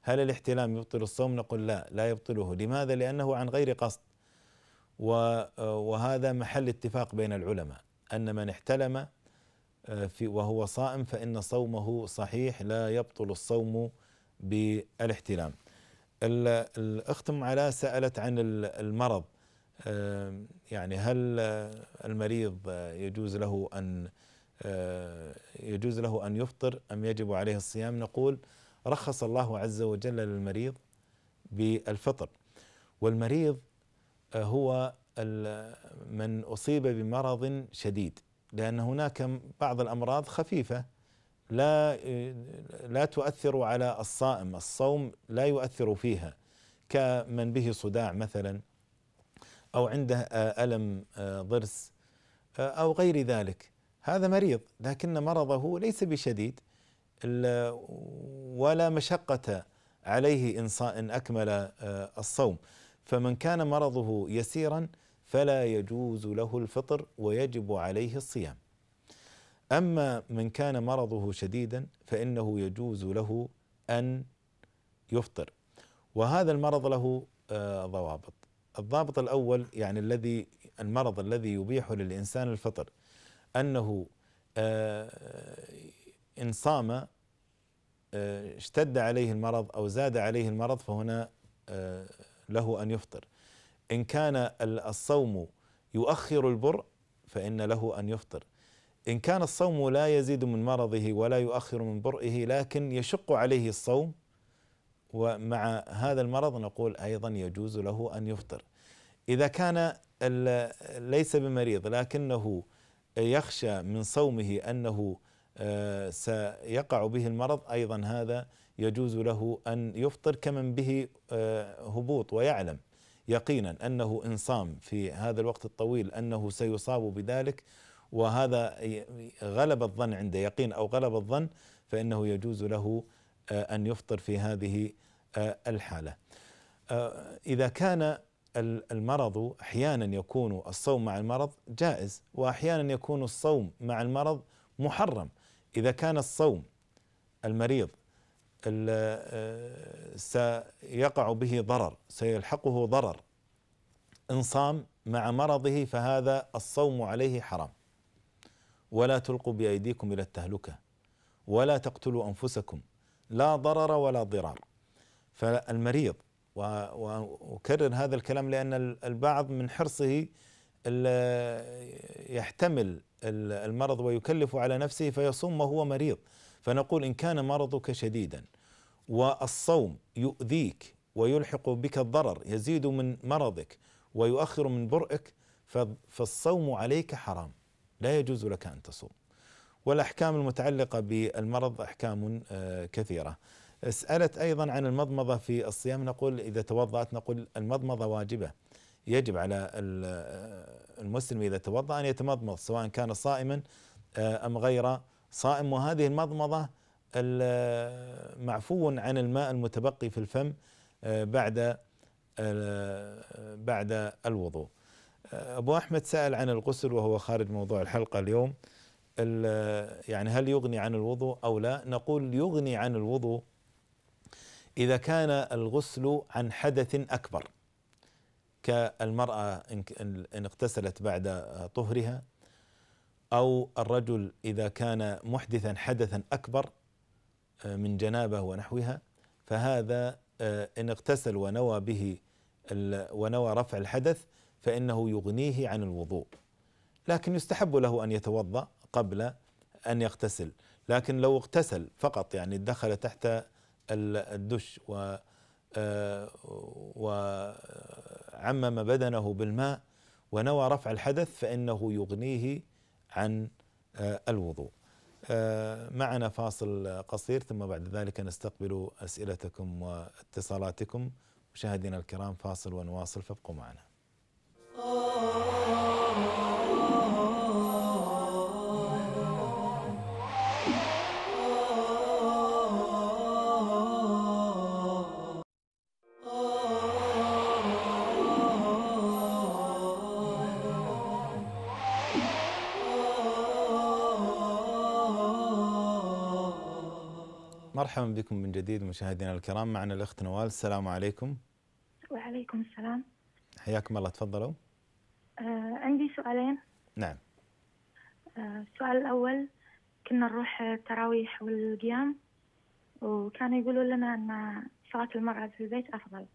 هل الاحتلام يبطل الصوم نقول لا لا يبطله لماذا لأنه عن غير قصد آه، وهذا محل اتفاق بين العلماء أن من احتلم آه، في وهو صائم فإن صومه صحيح لا يبطل الصوم بالاحتلام الأخت على سألت عن المرض آه، يعني هل المريض يجوز له أن آه، يجوز له أن يفطر أم يجب عليه الصيام نقول رخص الله عز وجل للمريض بالفطر والمريض هو من اصيب بمرض شديد لان هناك بعض الامراض خفيفه لا لا تؤثر على الصائم، الصوم لا يؤثر فيها كمن به صداع مثلا او عنده آه، الم آه، ضرس آه، او غير ذلك، هذا مريض لكن مرضه ليس بشديد ولا مشقه عليه ان اكمل الصوم، فمن كان مرضه يسيرا فلا يجوز له الفطر ويجب عليه الصيام اما من كان مرضه شديدا فانه يجوز له ان يفطر وهذا المرض له آه، ضوابط الضابط الاول يعني الذي المرض الذي يبيح للانسان الفطر انه آه، ان صام آه، اشتد عليه المرض او زاد عليه المرض فهنا له ان يفطر إن كان الصوم يؤخر البر فإن له أن يفطر إن كان الصوم لا يزيد من مرضه ولا يؤخر من برئه لكن يشق عليه الصوم ومع هذا المرض نقول أيضا يجوز له أن يفطر إذا كان ليس بمريض لكنه يخشى من صومه أنه آه، سيقع به المرض أيضا هذا يجوز له أن يفطر كمن به آه، هبوط ويعلم يقينا انه ان صام في هذا الوقت الطويل انه سيصاب بذلك وهذا غلب الظن عنده يقين او غلب الظن فانه يجوز له آه، ان يفطر في هذه آه، الحاله. آه، اذا كان المرض احيانا يكون الصوم مع المرض جائز واحيانا يكون الصوم مع المرض محرم اذا كان الصوم المريض آه، سيقع به ضرر سيلحقه ضرر إن صام مع مرضه فهذا الصوم عليه حرام ولا تلقوا بأيديكم إلى التهلكة ولا تقتلوا أنفسكم لا ضرر ولا ضرار فالمريض وأكرر هذا الكلام لأن البعض من حرصه يحتمل المرض ويكلف على نفسه فيصوم وهو مريض فنقول إن كان مرضك شديدا والصوم يؤذيك ويلحق بك الضرر يزيد من مرضك ويؤخر من برئك فالصوم عليك حرام لا يجوز لك أن تصوم والأحكام المتعلقة بالمرض أحكام آه، كثيرة سألت أيضا عن المضمضة في الصيام نقول إذا توضأت نقول المضمضة واجبة يجب على آه، المسلم إذا توضأ أن يتمضمض سواء كان صائما آه، أم غير صائم وهذه المضمضة معفو عن الماء المتبقي في الفم آه، بعد آه، بعد الوضوء آه، أبو أحمد سأل عن الغسل وهو خارج موضوع الحلقة اليوم يعني هل يغني عن الوضوء أو لا نقول يغني عن الوضوء إذا كان الغسل عن حدث أكبر كالمرأة إن اغتسلت بعد طهرها أو الرجل إذا كان محدثا حدثا أكبر آه، من جنابة ونحوها فهذا آه، إن اغتسل ونوى به ونوى رفع الحدث فإنه يغنيه عن الوضوء لكن يستحب له أن يتوضأ قبل أن يغتسل لكن لو اغتسل فقط يعني دخل تحت الدش و آه، وعمم بدنه بالماء ونوى رفع الحدث فإنه يغنيه عن آه، الوضوء آه، معنا فاصل قصير ثم بعد ذلك نستقبل أسئلتكم واتصالاتكم مشاهدينا الكرام فاصل ونواصل فابقوا معنا آه. مرحبا بكم من جديد مشاهدينا الكرام معنا الاخت نوال السلام عليكم وعليكم السلام حياكم الله تفضلوا آه عندي سؤالين نعم آه السؤال الاول كنا نروح التراويح والقيام وكانوا يقولوا لنا ان صلاه المراه في البيت افضل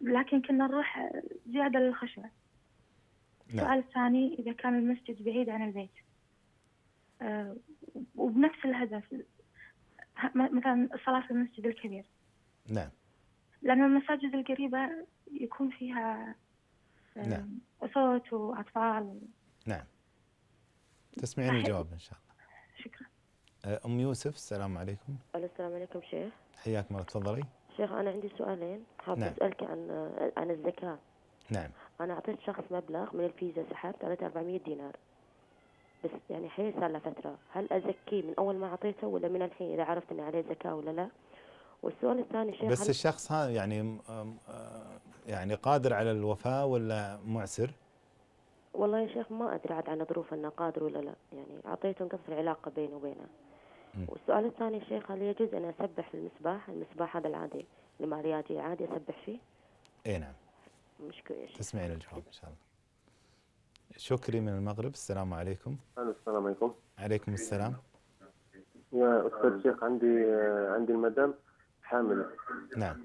لكن كنا نروح زياده للخشوع نعم. السؤال الثاني اذا كان المسجد بعيد عن البيت آه وبنفس الهدف مثلا الصلاة في المسجد الكبير نعم لأن المساجد القريبة يكون فيها نعم صوت وأطفال نعم تسمعين الجواب إن شاء الله شكرا آه، أم يوسف السلام عليكم السلام عليكم شيخ حياك مرة تفضلي شيخ أنا عندي سؤالين حاب نعم. أسألك عن آه، عن الزكاة نعم أنا أعطيت شخص مبلغ من الفيزا سحبت عليه 400 دينار بس يعني حاليا صار له فترة هل أزكيه من أول ما أعطيته ولا من الحين إذا عرفت إن عليه زكاة ولا لا والسؤال الثاني شيخ بس الشخص هذا يعني آه، يعني قادر على الوفاة ولا معسر؟ والله يا شيخ ما أدري عاد عن ظروف إنه قادر ولا لا يعني أعطيته انقطع العلاقة بيني وبينه والسؤال الثاني شيخ هل يجوز أن أسبح في المسباح المسباح هذا العادي المارياجي عادي أسبح فيه؟ اي نعم مشكلة يا شيخ تسمعين الجواب إن شاء الله شكري من المغرب السلام عليكم السلام عليكم عليكم السلام يا استاذ شيخ عندي عندي المدام حامل نعم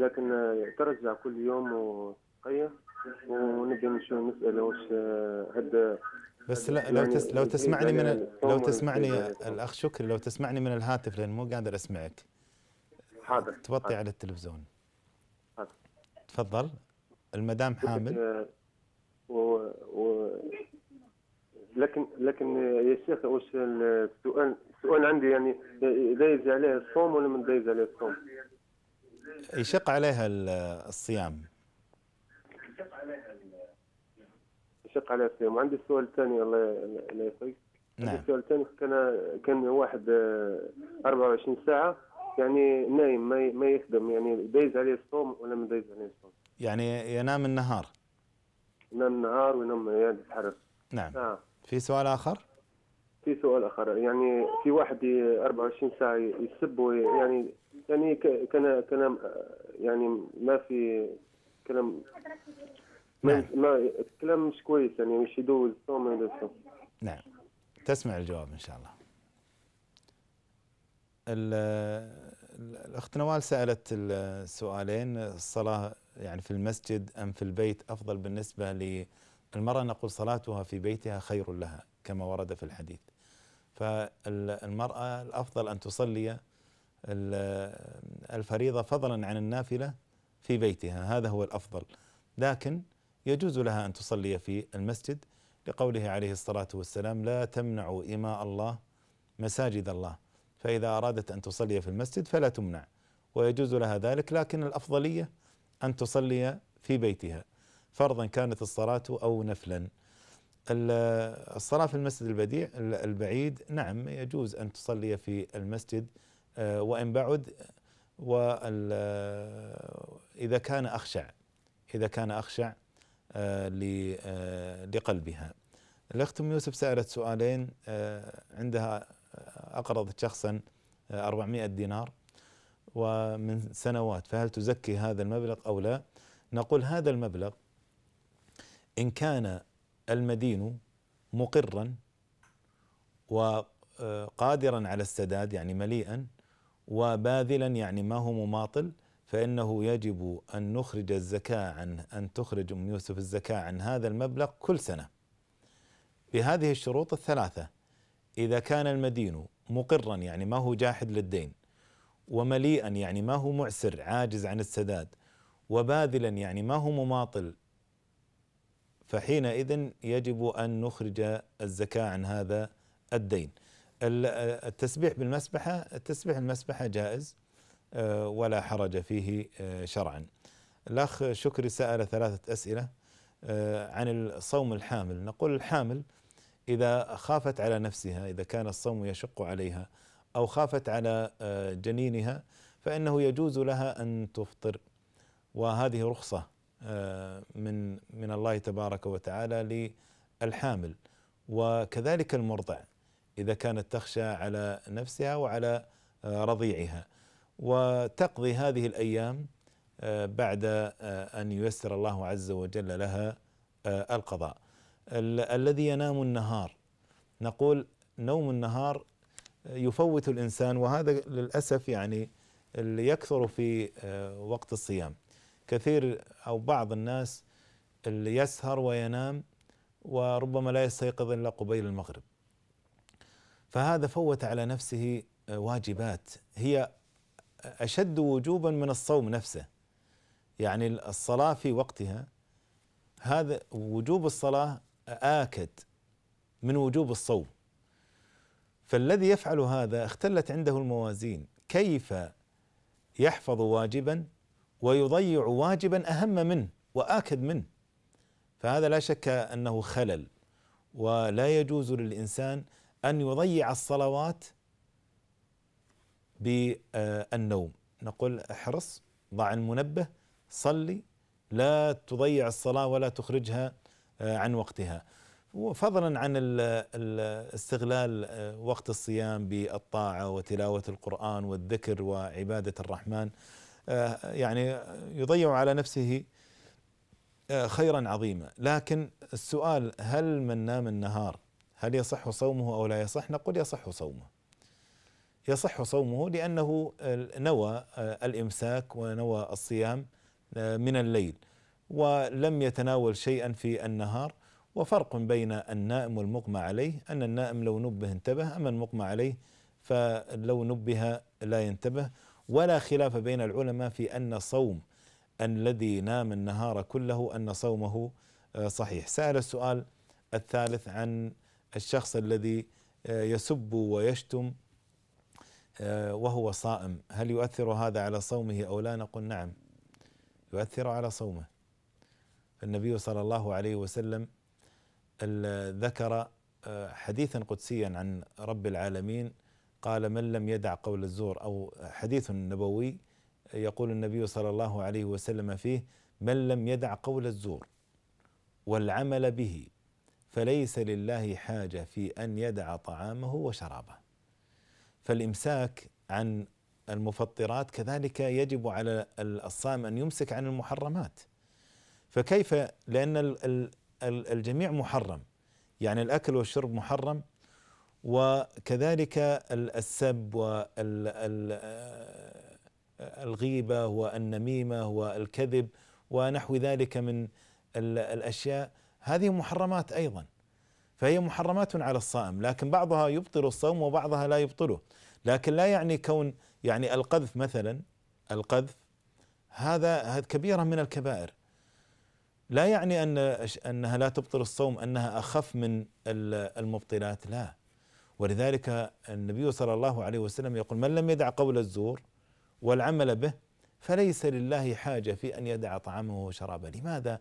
لكن ترجع كل يوم وقية ونبي نشوف نسال واش هذا بس لا لو يعني تس لو تسمعني من يعني لو تسمعني يعني. الاخ شكري لو تسمعني من الهاتف لان مو قادر اسمعك حاضر توطي حاضر. على التلفزيون حاضر. تفضل المدام حامل آه، و... و... لكن لكن آه، يا شيخ واش السؤال السؤال عندي يعني آه، دايز عليها الصوم ولا من دايز عليها الصوم؟ يشق عليها الصيام يشق عليها يشق عليها الصيام وعندي السؤال الثاني الله يخليك نعم السؤال الثاني كان كان واحد 24 ساعه يعني نايم ما يخدم يعني دايز عليه الصوم ولا من دايز عليه الصوم؟ يعني ينام النهار ينام النهار وينام ليالي يتحرك نعم آه. في سؤال اخر؟ في سؤال اخر يعني في واحد 24 ساعه يسب يعني يعني كان كلام يعني ما في كلام ما نعم. ما كلام مش كويس يعني مش يدوز صوم نعم تسمع الجواب ان شاء الله الاخت نوال سالت السؤالين الصلاه يعني في المسجد ام في البيت افضل بالنسبه للمراه نقول صلاتها في بيتها خير لها كما ورد في الحديث فالمراه الافضل ان تصلي الفريضه فضلا عن النافله في بيتها هذا هو الافضل لكن يجوز لها ان تصلي في المسجد لقوله عليه الصلاه والسلام لا تمنعوا اماء الله مساجد الله فإذا أرادت أن تصلي في المسجد فلا تمنع ويجوز لها ذلك لكن الأفضلية أن تصلي في بيتها فرضا كانت الصلاة أو نفلا الصلاة في المسجد البديع البعيد نعم يجوز أن تصلي في المسجد آه، وإن بعد وإذا كان أخشع إذا كان أخشع آه، آه، لقلبها الأخت يوسف سألت سؤالين عندها أقرضت شخصا 400 آه، دينار ومن سنوات فهل تزكي هذا المبلغ أو لا نقول هذا المبلغ إن كان المدين مقرا وقادرا آه، على السداد يعني مليئا وباذلا يعني ما هو مماطل فإنه يجب أن نخرج الزكاة عن أن تخرج أم يوسف الزكاة عن هذا المبلغ كل سنة بهذه الشروط الثلاثة إذا كان المدين مقرا يعني ما هو جاحد للدين ومليئا يعني ما هو معسر عاجز عن السداد وباذلا يعني ما هو مماطل فحينئذ يجب أن نخرج الزكاة عن هذا الدين التسبيح بالمسبحة التسبيح المسبحة جائز آه، ولا حرج فيه آه، شرعا الأخ شكري سأل ثلاثة أسئلة آه، عن الصوم الحامل نقول الحامل إذا خافت على نفسها إذا كان الصوم يشق عليها أو خافت على آه، جنينها فإنه يجوز لها أن تفطر وهذه رخصة آه، من من الله تبارك وتعالى للحامل وكذلك المرضع إذا كانت تخشى على نفسها وعلى آه، رضيعها وتقضي هذه الأيام بعد أن ييسر الله عز وجل لها القضاء الذي ينام النهار نقول نوم النهار يفوت الانسان وهذا للاسف يعني اللي يكثر في آه، وقت الصيام كثير او بعض الناس اللي يسهر وينام وربما لا يستيقظ الا قبيل المغرب فهذا فوت على نفسه آه، واجبات هي اشد وجوبا من الصوم نفسه يعني الصلاه في وقتها هذا وجوب الصلاه آكد من وجوب الصوم فالذي يفعل هذا اختلت عنده الموازين كيف يحفظ واجبا ويضيع واجبا أهم منه وآكد منه فهذا لا شك أنه خلل ولا يجوز للإنسان أن يضيع الصلوات بالنوم نقول احرص ضع المنبه صلي لا تضيع الصلاة ولا تخرجها آه، عن وقتها فضلا عن استغلال آه، وقت الصيام بالطاعه وتلاوه القران والذكر وعباده الرحمن آه، يعني يضيع على نفسه خيرا عظيما، لكن السؤال هل من نام النهار هل يصح صومه او لا يصح؟ نقول يصح صومه. يصح صومه لانه نوى الامساك ونوى الصيام من الليل. ولم يتناول شيئا في النهار وفرق بين النائم والمقمى عليه أن النائم لو نبه انتبه أما المقمى عليه فلو نبه لا ينتبه ولا خلاف بين العلماء في أن صوم الذي نام النهار كله أن صومه آه، صحيح سأل السؤال الثالث عن الشخص الذي آه، يسب ويشتم آه، وهو صائم هل يؤثر هذا على صومه أو لا نقول نعم يؤثر على صومه النبي صلى الله عليه وسلم ذكر آه، حديثا قدسيا عن رب العالمين قال من لم يدع قول الزور او حديث نبوي يقول النبي صلى الله عليه وسلم فيه من لم يدع قول الزور والعمل به فليس لله حاجه في ان يدع طعامه وشرابه فالامساك عن المفطرات كذلك يجب على الصائم ان يمسك عن المحرمات فكيف لأن الجميع محرم يعني الأكل والشرب محرم وكذلك السب والغيبة آه والنميمة والكذب ونحو ذلك من الأشياء هذه محرمات أيضا فهي محرمات على الصائم لكن بعضها يبطل الصوم وبعضها لا يبطله لكن لا يعني كون يعني القذف مثلا القذف هذا كبيرة من الكبائر لا يعني ان انها لا تبطل الصوم انها اخف من المبطلات لا ولذلك النبي صلى الله عليه وسلم يقول من لم يدع قول الزور والعمل به فليس لله حاجه في ان يدع طعامه وشرابه، لماذا؟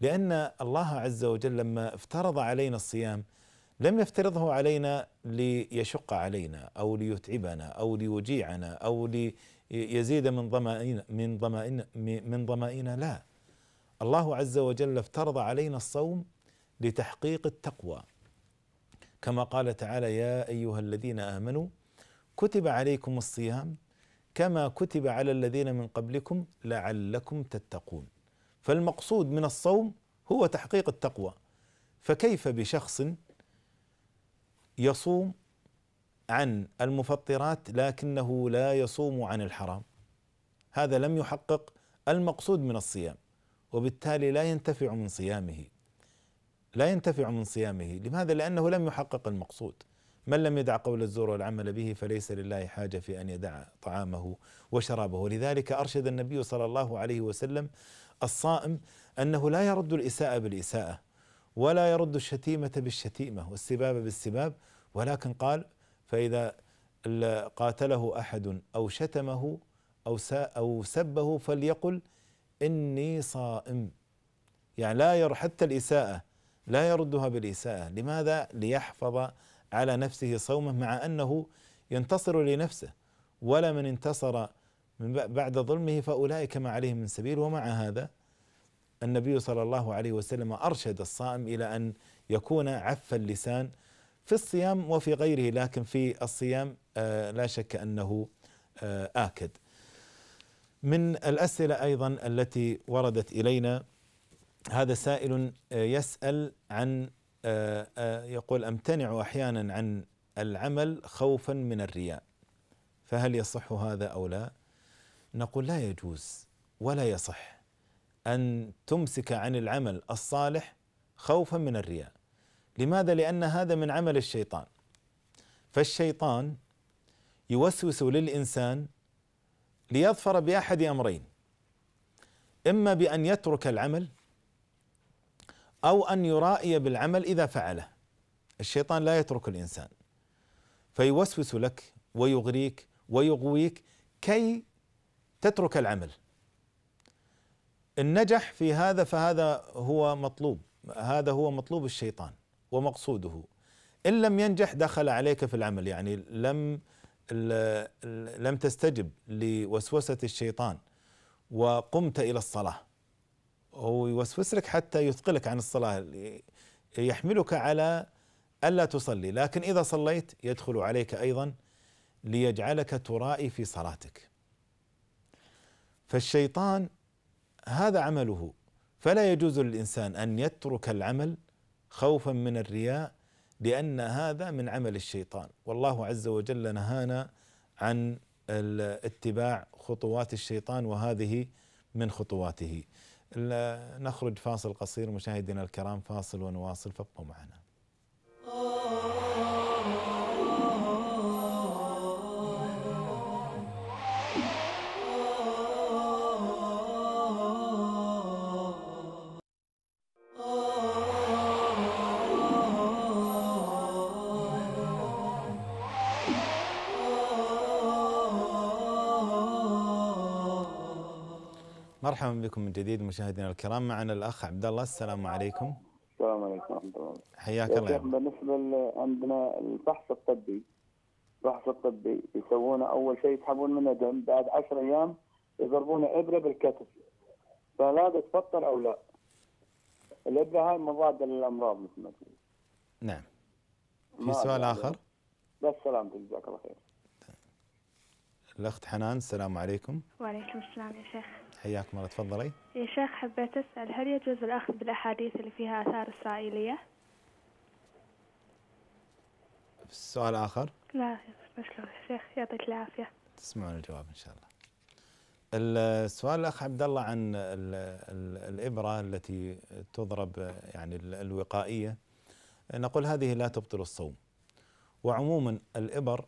لان الله عز وجل لما افترض علينا الصيام لم يفترضه علينا ليشق علينا او ليتعبنا او ليجيعنا او ليزيد من ضمائنا من ضمائنا من ضمائنا لا الله عز وجل افترض علينا الصوم لتحقيق التقوى كما قال تعالى يا ايها الذين امنوا كتب عليكم الصيام كما كتب على الذين من قبلكم لعلكم تتقون فالمقصود من الصوم هو تحقيق التقوى فكيف بشخص يصوم عن المفطرات لكنه لا يصوم عن الحرام هذا لم يحقق المقصود من الصيام وبالتالي لا ينتفع من صيامه لا ينتفع من صيامه لماذا لأنه لم يحقق المقصود من لم يدع قول الزور والعمل به فليس لله حاجة في أن يدع طعامه وشرابه ولذلك أرشد النبي صلى الله عليه وسلم الصائم أنه لا يرد الإساءة بالإساءة ولا يرد الشتيمة بالشتيمة والسباب بالسباب ولكن قال فإذا قاتله أحد أو شتمه أو أو سبه فليقل إني صائم يعني لا ير حتى الإساءة لا يردها بالإساءة لماذا؟ ليحفظ على نفسه صومه مع أنه ينتصر لنفسه ولا من انتصر من بعد ظلمه فأولئك ما عليهم من سبيل ومع هذا النبي صلى الله عليه وسلم أرشد الصائم إلى أن يكون عف اللسان في الصيام وفي غيره لكن في الصيام آه، لا شك أنه آه، آكد من الاسئله ايضا التي وردت الينا هذا سائل آه، يسال عن آه، آه، يقول امتنع احيانا عن العمل خوفا من الرياء فهل يصح هذا او لا؟ نقول لا يجوز ولا يصح ان تمسك عن العمل الصالح خوفا من الرياء. لماذا؟ لان هذا من عمل الشيطان. فالشيطان يوسوس للانسان ليظفر باحد امرين اما بان يترك العمل او ان يرائي بالعمل اذا فعله الشيطان لا يترك الانسان فيوسوس لك ويغريك ويغويك كي تترك العمل النجح في هذا فهذا هو مطلوب هذا هو مطلوب الشيطان ومقصوده ان لم ينجح دخل عليك في العمل يعني لم لم تستجب لوسوسة الشيطان وقمت إلى الصلاة هو يوسوس لك حتى يثقلك عن الصلاة يحملك على ألا تصلي لكن إذا صليت يدخل عليك أيضا ليجعلك ترائي في صلاتك فالشيطان هذا عمله فلا يجوز للإنسان أن يترك العمل خوفا من الرياء لأن هذا من عمل الشيطان والله عز وجل نهانا عن اتباع خطوات الشيطان وهذه من خطواته نخرج فاصل قصير مشاهدينا الكرام فاصل ونواصل فابقوا معنا آه. مرحبا بكم من جديد مشاهدينا الكرام معنا الاخ عبد الله السلام عليكم. السلام عليكم ورحمه الله حياك الله بالنسبه عندنا الفحص الطبي الفحص الطبي يسوونه اول شيء يسحبون منه دم بعد 10 ايام يضربونه ابره بالكتف فلا تفطر او لا. الابره هاي مضاده للامراض مثل ما تقول. نعم. في سؤال اخر؟ بس سلامتك جزاك الله خير. الاخت حنان السلام عليكم. وعليكم السلام يا شيخ. حياك مرة تفضلي يا شيخ حبيت أسأل هل يجوز الأخذ بالأحاديث اللي فيها آثار إسرائيلية؟ سؤال آخر؟ لا بس لو شيخ يعطيك العافية تسمعون الجواب إن شاء الله السؤال الأخ عبد الله عن الـ الـ الإبرة التي تضرب يعني الوقائية نقول هذه لا تبطل الصوم وعموما الإبر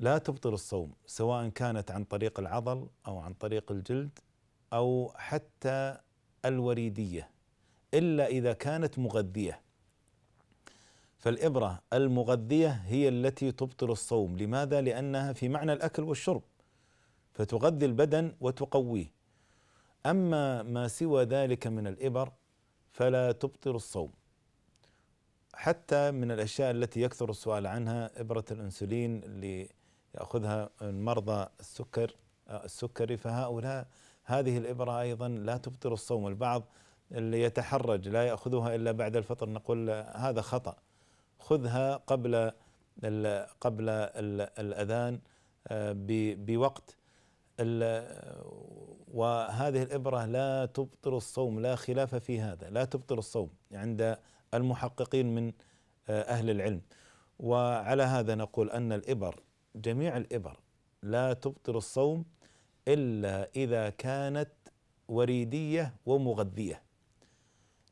لا تبطل الصوم سواء كانت عن طريق العضل او عن طريق الجلد او حتى الوريديه الا اذا كانت مغذيه فالابره المغذيه هي التي تبطل الصوم لماذا لانها في معنى الاكل والشرب فتغذي البدن وتقويه اما ما سوى ذلك من الابر فلا تبطل الصوم حتى من الاشياء التي يكثر السؤال عنها ابره الانسولين اللي ياخذها من مرضى السكر آه، السكري فهؤلاء هذه الابره ايضا لا تبطل الصوم البعض اللي يتحرج لا ياخذها الا بعد الفطر نقول هذا خطا خذها قبل قبل الاذان آه، بوقت وهذه الابره لا تبطل الصوم لا خلاف في هذا لا تبطل الصوم عند المحققين من آه، اهل العلم وعلى هذا نقول ان الابر جميع الإبر لا تبطل الصوم إلا إذا كانت وريدية ومغذية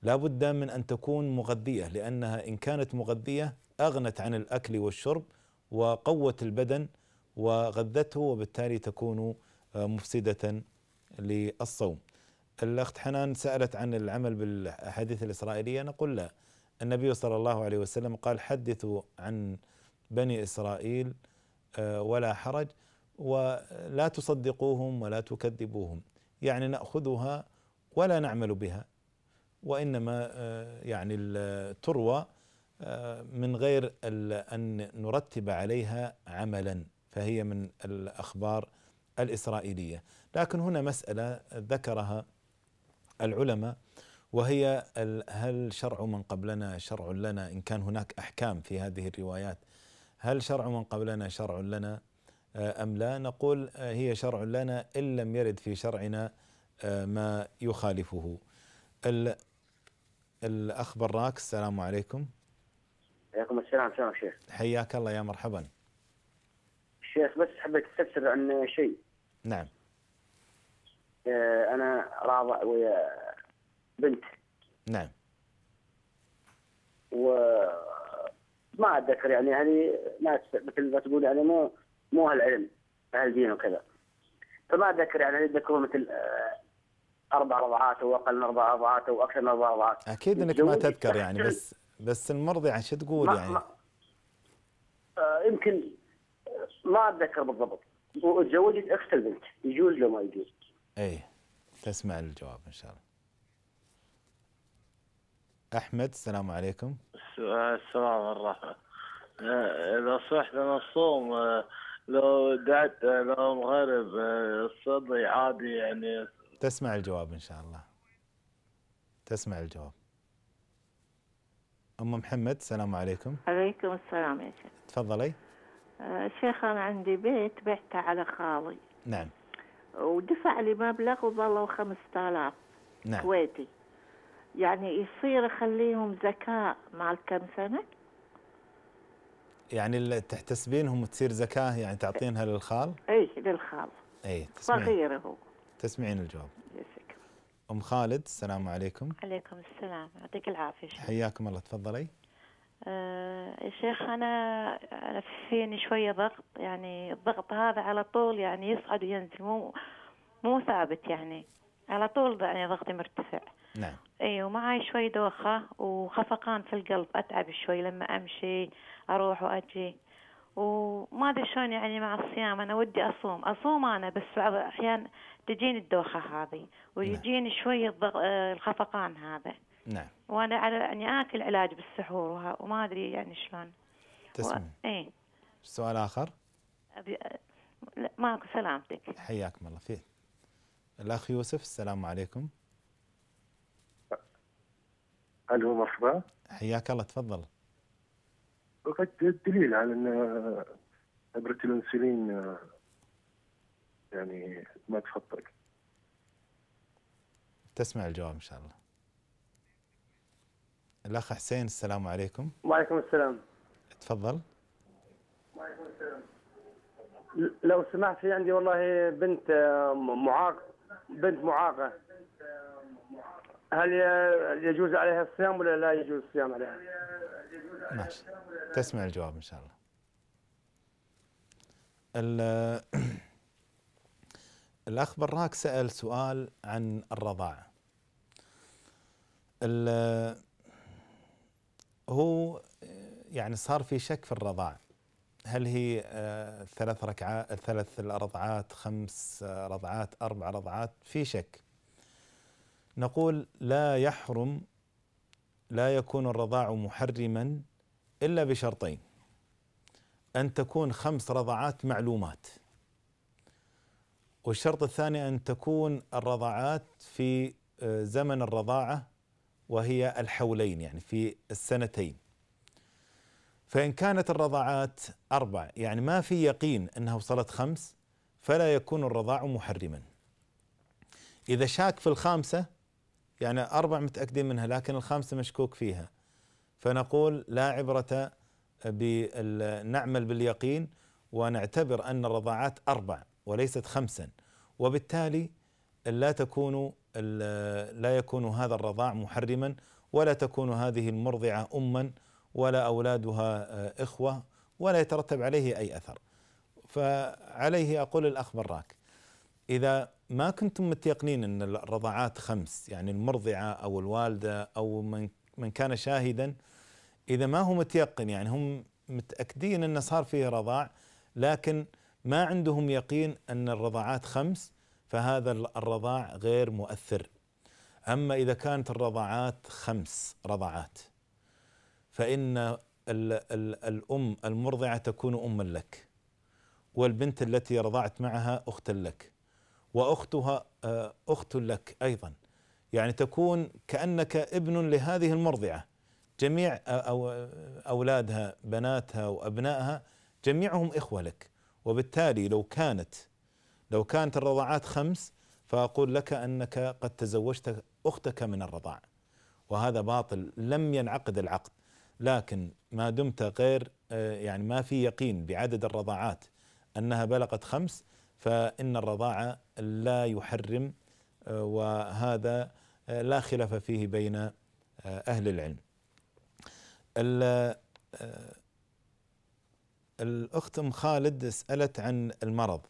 لا بد من أن تكون مغذية لأنها إن كانت مغذية أغنت عن الأكل والشرب وقوت البدن وغذته وبالتالي تكون آه، مفسدة للصوم الأخت حنان سألت عن العمل بالأحاديث الإسرائيلية نقول لا النبي صلى الله عليه وسلم قال حدثوا عن بني إسرائيل آه، ولا حرج ولا تصدقوهم ولا تكذبوهم يعني ناخذها ولا نعمل بها وانما آه، يعني تروى آه، من غير ان نرتب عليها عملا فهي من الاخبار الاسرائيليه لكن هنا مساله ذكرها العلماء وهي هل شرع من قبلنا شرع لنا ان كان هناك احكام في هذه الروايات هل شرع من قبلنا شرع لنا آه، أم لا نقول آه، هي شرع لنا إن لم يرد في شرعنا آه، ما يخالفه الأخ براك السلام عليكم عليكم السلام سلام شيخ حياك الله يا مرحبا شيخ بس حبيت استفسر عن شيء نعم انا راضع ويا بنت نعم و ما اتذكر يعني يعني ناس مثل ما تقول يعني مو مو هالعلم هالدين وكذا فما اتذكر يعني يتذكرون مثل آه، اربع رضعات او اقل من اربع رضعات او اكثر من اربع رضعات اكيد انك ما تذكر يعني بس بس المرضعه شو تقول يعني؟ ما آه، يمكن آه، ما اتذكر بالضبط وتزوجت اخت البنت يجوز لو ما يجوز. ايه تسمع الجواب ان شاء الله. أحمد السلام عليكم السلام والرحمة آه، إذا صحت أنا الصوم آه، لو دعت آه، لو مغرب صدري عادي يعني تسمع الجواب إن شاء الله تسمع الجواب أم محمد السلام عليكم عليكم السلام يا شيخ تفضلي شيخ أنا عندي بيت بعته على خالي نعم ودفع لي مبلغ وظلوا 5000 نعم كويتي يعني يصير اخليهم زكاه مع الكم سنه يعني تحتسبينهم وتصير زكاه يعني تعطينها للخال؟ اي للخال اي صغير هو تسمعين الجواب يسك. ام خالد السلام عليكم عليكم السلام يعطيك العافيه حياكم الله تفضلي آه يا شيخ انا انا فيني شويه ضغط يعني الضغط هذا على طول يعني يصعد وينزل مو مو ثابت يعني على طول يعني ضغطي مرتفع نعم اي ومعي شوي دوخه وخفقان في القلب اتعب شوي لما امشي اروح واجي وما ادري شلون يعني مع الصيام انا ودي اصوم اصوم انا بس بعض الاحيان تجيني الدوخه هذه ويجيني نعم. شوي شويه الخفقان هذا نعم وانا على اني يعني اكل علاج بالسحور وما ادري يعني شلون تسمع و... اي سؤال اخر أبي... لا ماكو سلامتك حياكم الله فيه الاخ يوسف السلام عليكم الو مرحبا حياك الله تفضل وقد الدليل على ان ابره الانسولين يعني ما تفطق تسمع الجواب ان شاء الله الاخ حسين السلام عليكم وعليكم السلام تفضل وعليكم السلام لو سمحت في عندي والله بنت آه، معاق بنت معاقه هل يجوز عليها الصيام ولا لا يجوز الصيام عليها؟ ماشي تسمع الجواب ان شاء الله. *clears throat* الاخ براك سال سؤال عن الرضاعه. هو يعني صار في شك في الرضاعه. هل هي آه، ثلاث ركعات ثلاث رضعات خمس رضعات اربع رضعات في شك. نقول لا يحرم لا يكون الرضاع محرما الا بشرطين ان تكون خمس رضعات معلومات والشرط الثاني ان تكون الرضعات في آه، زمن الرضاعه وهي الحولين يعني في السنتين فان كانت الرضاعات اربع يعني ما في يقين انها وصلت خمس فلا يكون الرضاع محرما اذا شاك في الخامسه يعني أربع متأكدين منها لكن الخامسة مشكوك فيها فنقول لا عبرة نعمل باليقين ونعتبر أن الرضاعات أربع وليست خمسا وبالتالي لا تكون لا يكون هذا الرضاع محرما ولا تكون هذه المرضعة أما ولا أولادها آه، إخوة ولا يترتب عليه أي أثر فعليه أقول الأخ براك اذا ما كنتم متيقنين ان الرضعات خمس يعني المرضعه او الوالده او من من كان شاهدا اذا ما هو متيقن يعني هم متاكدين انه صار فيه رضاع لكن ما عندهم يقين ان الرضاعات خمس فهذا الرضاع غير مؤثر اما اذا كانت الرضاعات خمس رضعات فان الـ الـ الام المرضعه تكون اما لك والبنت التي رضعت معها اختا لك واختها آه، اخت لك ايضا يعني تكون كانك ابن لهذه المرضعه جميع آه، آه، اولادها بناتها وابنائها جميعهم اخوه لك وبالتالي لو كانت لو كانت الرضاعات خمس فاقول لك انك قد تزوجت اختك من الرضاع وهذا باطل لم ينعقد العقد لكن ما دمت غير يعني ما في يقين بعدد الرضاعات انها بلغت خمس فإن الرضاعة لا يحرم آه، وهذا آه، لا خلاف فيه بين آه، أهل العلم الأخت أم خالد سألت عن المرض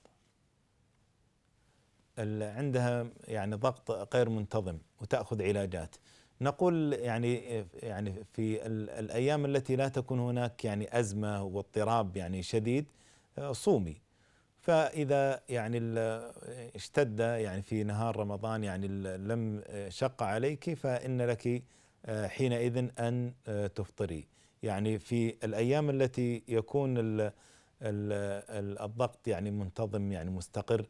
عندها يعني ضغط غير منتظم وتأخذ علاجات نقول يعني يعني في الأيام التي لا تكون هناك يعني أزمة واضطراب يعني شديد صومي فاذا يعني اشتد يعني في نهار رمضان يعني لم شق عليك فان لك آه، حينئذ ان آه، تفطري يعني في الايام التي يكون ال ال الضغط يعني منتظم يعني مستقر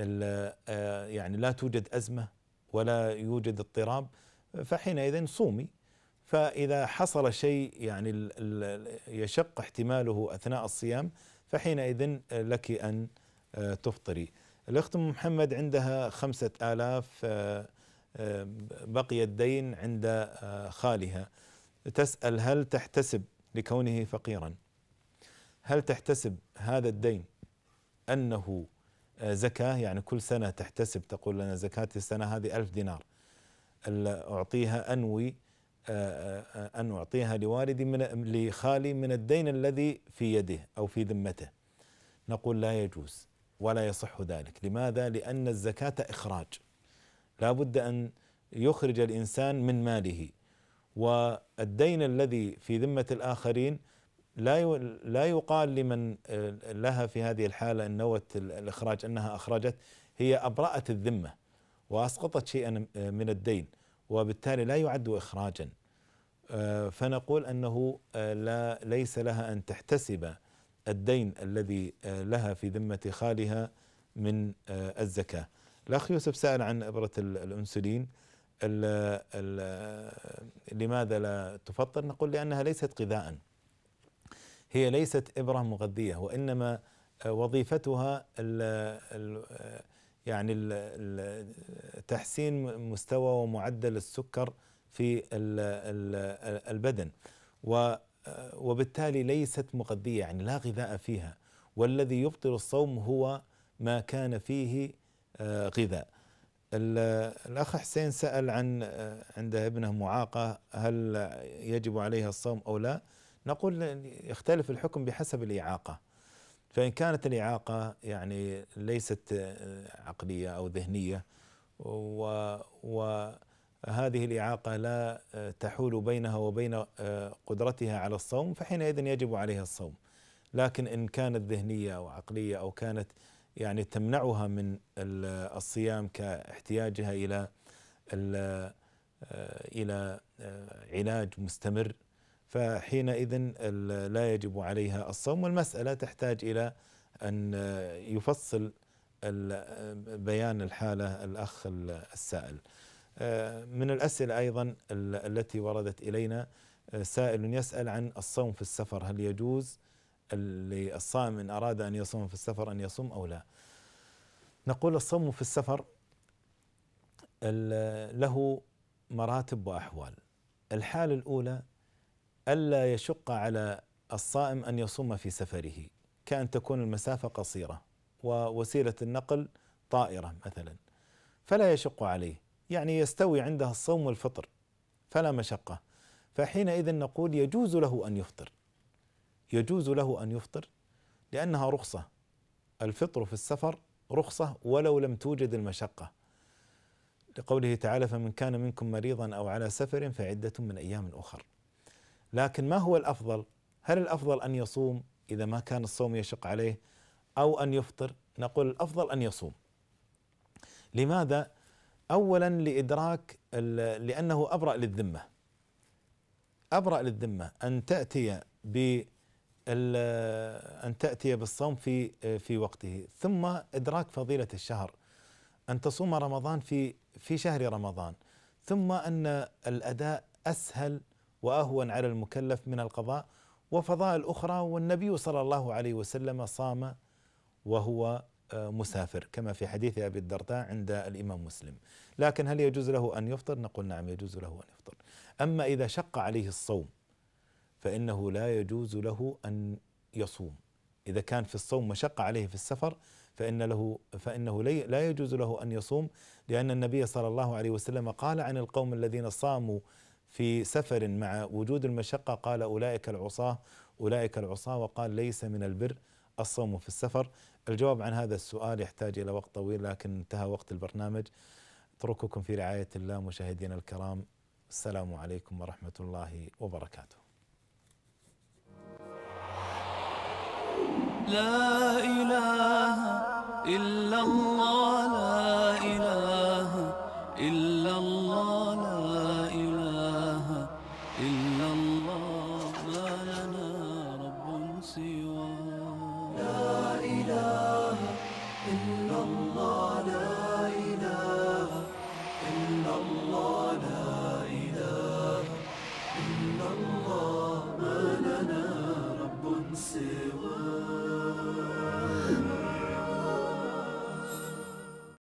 آه، يعني لا توجد ازمه ولا يوجد اضطراب فحينئذ صومي فاذا حصل شيء يعني يشق احتماله اثناء الصيام فحينئذ آه، لك أن آه، تفطري الأخت محمد عندها خمسة آلاف آه، بقي الدين عند خالها تسأل هل تحتسب لكونه فقيرا هل تحتسب هذا الدين أنه زكاة يعني كل سنة تحتسب تقول لنا زكاة السنة هذه ألف دينار أعطيها أنوي آه، آه، آه، أن أعطيها لوالدي من لخالي من الدين الذي في يده أو في ذمته نقول لا يجوز ولا يصح ذلك لماذا؟ لأن الزكاة إخراج لا بد أن يخرج الإنسان من ماله والدين الذي في ذمة الآخرين لا لا يقال لمن لها في هذه الحالة إن نوت الإخراج أنها أخرجت هي أبرأت الذمة وأسقطت شيئا من الدين وبالتالي لا يعد إخراجا آه، فنقول أنه آه، لا ليس لها أن تحتسب الدين الذي آه، لها في ذمة خالها من الزكاة الأخ يوسف سأل عن إبرة الأنسولين الـ الـ لماذا لا تفطر نقول لأنها ليست غذاء هي ليست إبرة مغذية وإنما وظيفتها ال يعني تحسين مستوى ومعدل السكر في البدن وبالتالي ليست مغذية يعني لا غذاء فيها والذي يبطل الصوم هو ما كان فيه آه، غذاء الأخ حسين سأل عن آه، عنده ابنه معاقة هل يجب عليها الصوم أو لا نقول يختلف الحكم بحسب الإعاقة فإن كانت الإعاقة يعني ليست آه، عقلية أو ذهنية و, الإعاقة لا آه، تحول بينها وبين آه، قدرتها على الصوم فحينئذ يجب عليها الصوم لكن إن كانت ذهنية أو عقلية أو كانت يعني تمنعها من الصيام كاحتياجها إلى إلى علاج مستمر فحينئذ لا يجب عليها الصوم والمسألة تحتاج إلى أن يفصل بيان الحالة الأخ السائل آه، من الأسئلة أيضا التي وردت إلينا آه، سائل يسأل عن الصوم في السفر هل يجوز للصائم إن أراد أن يصوم في السفر أن يصوم أو لا نقول الصوم في السفر له مراتب وأحوال الحالة الأولى ألا يشق على الصائم أن يصوم في سفره كأن تكون المسافة قصيرة ووسيلة النقل طائرة مثلا فلا يشق عليه يعني يستوي عنده الصوم والفطر فلا مشقة فحينئذ نقول يجوز له أن يفطر يجوز له أن يفطر لأنها رخصة الفطر في السفر رخصة ولو لم توجد المشقة لقوله تعالى فمن كان منكم مريضا أو على سفر فعدة من أيام أخر لكن ما هو الافضل؟ هل الافضل ان يصوم اذا ما كان الصوم يشق عليه او ان يفطر؟ نقول الافضل ان يصوم. لماذا؟ اولا لادراك لانه ابرأ للذمه. ابرأ للذمه ان تاتي ب ان تاتي بالصوم في في وقته، ثم ادراك فضيله الشهر. ان تصوم رمضان في في شهر رمضان، ثم ان الاداء اسهل واهون على المكلف من القضاء وفضائل اخرى والنبي صلى الله عليه وسلم صام وهو آه، مسافر كما في حديث ابي الدرداء عند الامام مسلم، لكن هل يجوز له ان يفطر؟ نقول نعم يجوز له ان يفطر، اما اذا شق عليه الصوم فانه لا يجوز له ان يصوم، اذا كان في الصوم مشقه عليه في السفر فإن له فإنه لا يجوز له أن يصوم لأن النبي صلى الله عليه وسلم قال عن القوم الذين صاموا في سفر مع وجود المشقة قال أولئك العصاة أولئك العصاة وقال ليس من البر الصوم في السفر الجواب عن هذا السؤال يحتاج إلى وقت طويل لكن انتهى وقت البرنامج اترككم في رعاية الله مشاهدينا الكرام السلام عليكم ورحمة الله وبركاته لا إله إلا الله لا إله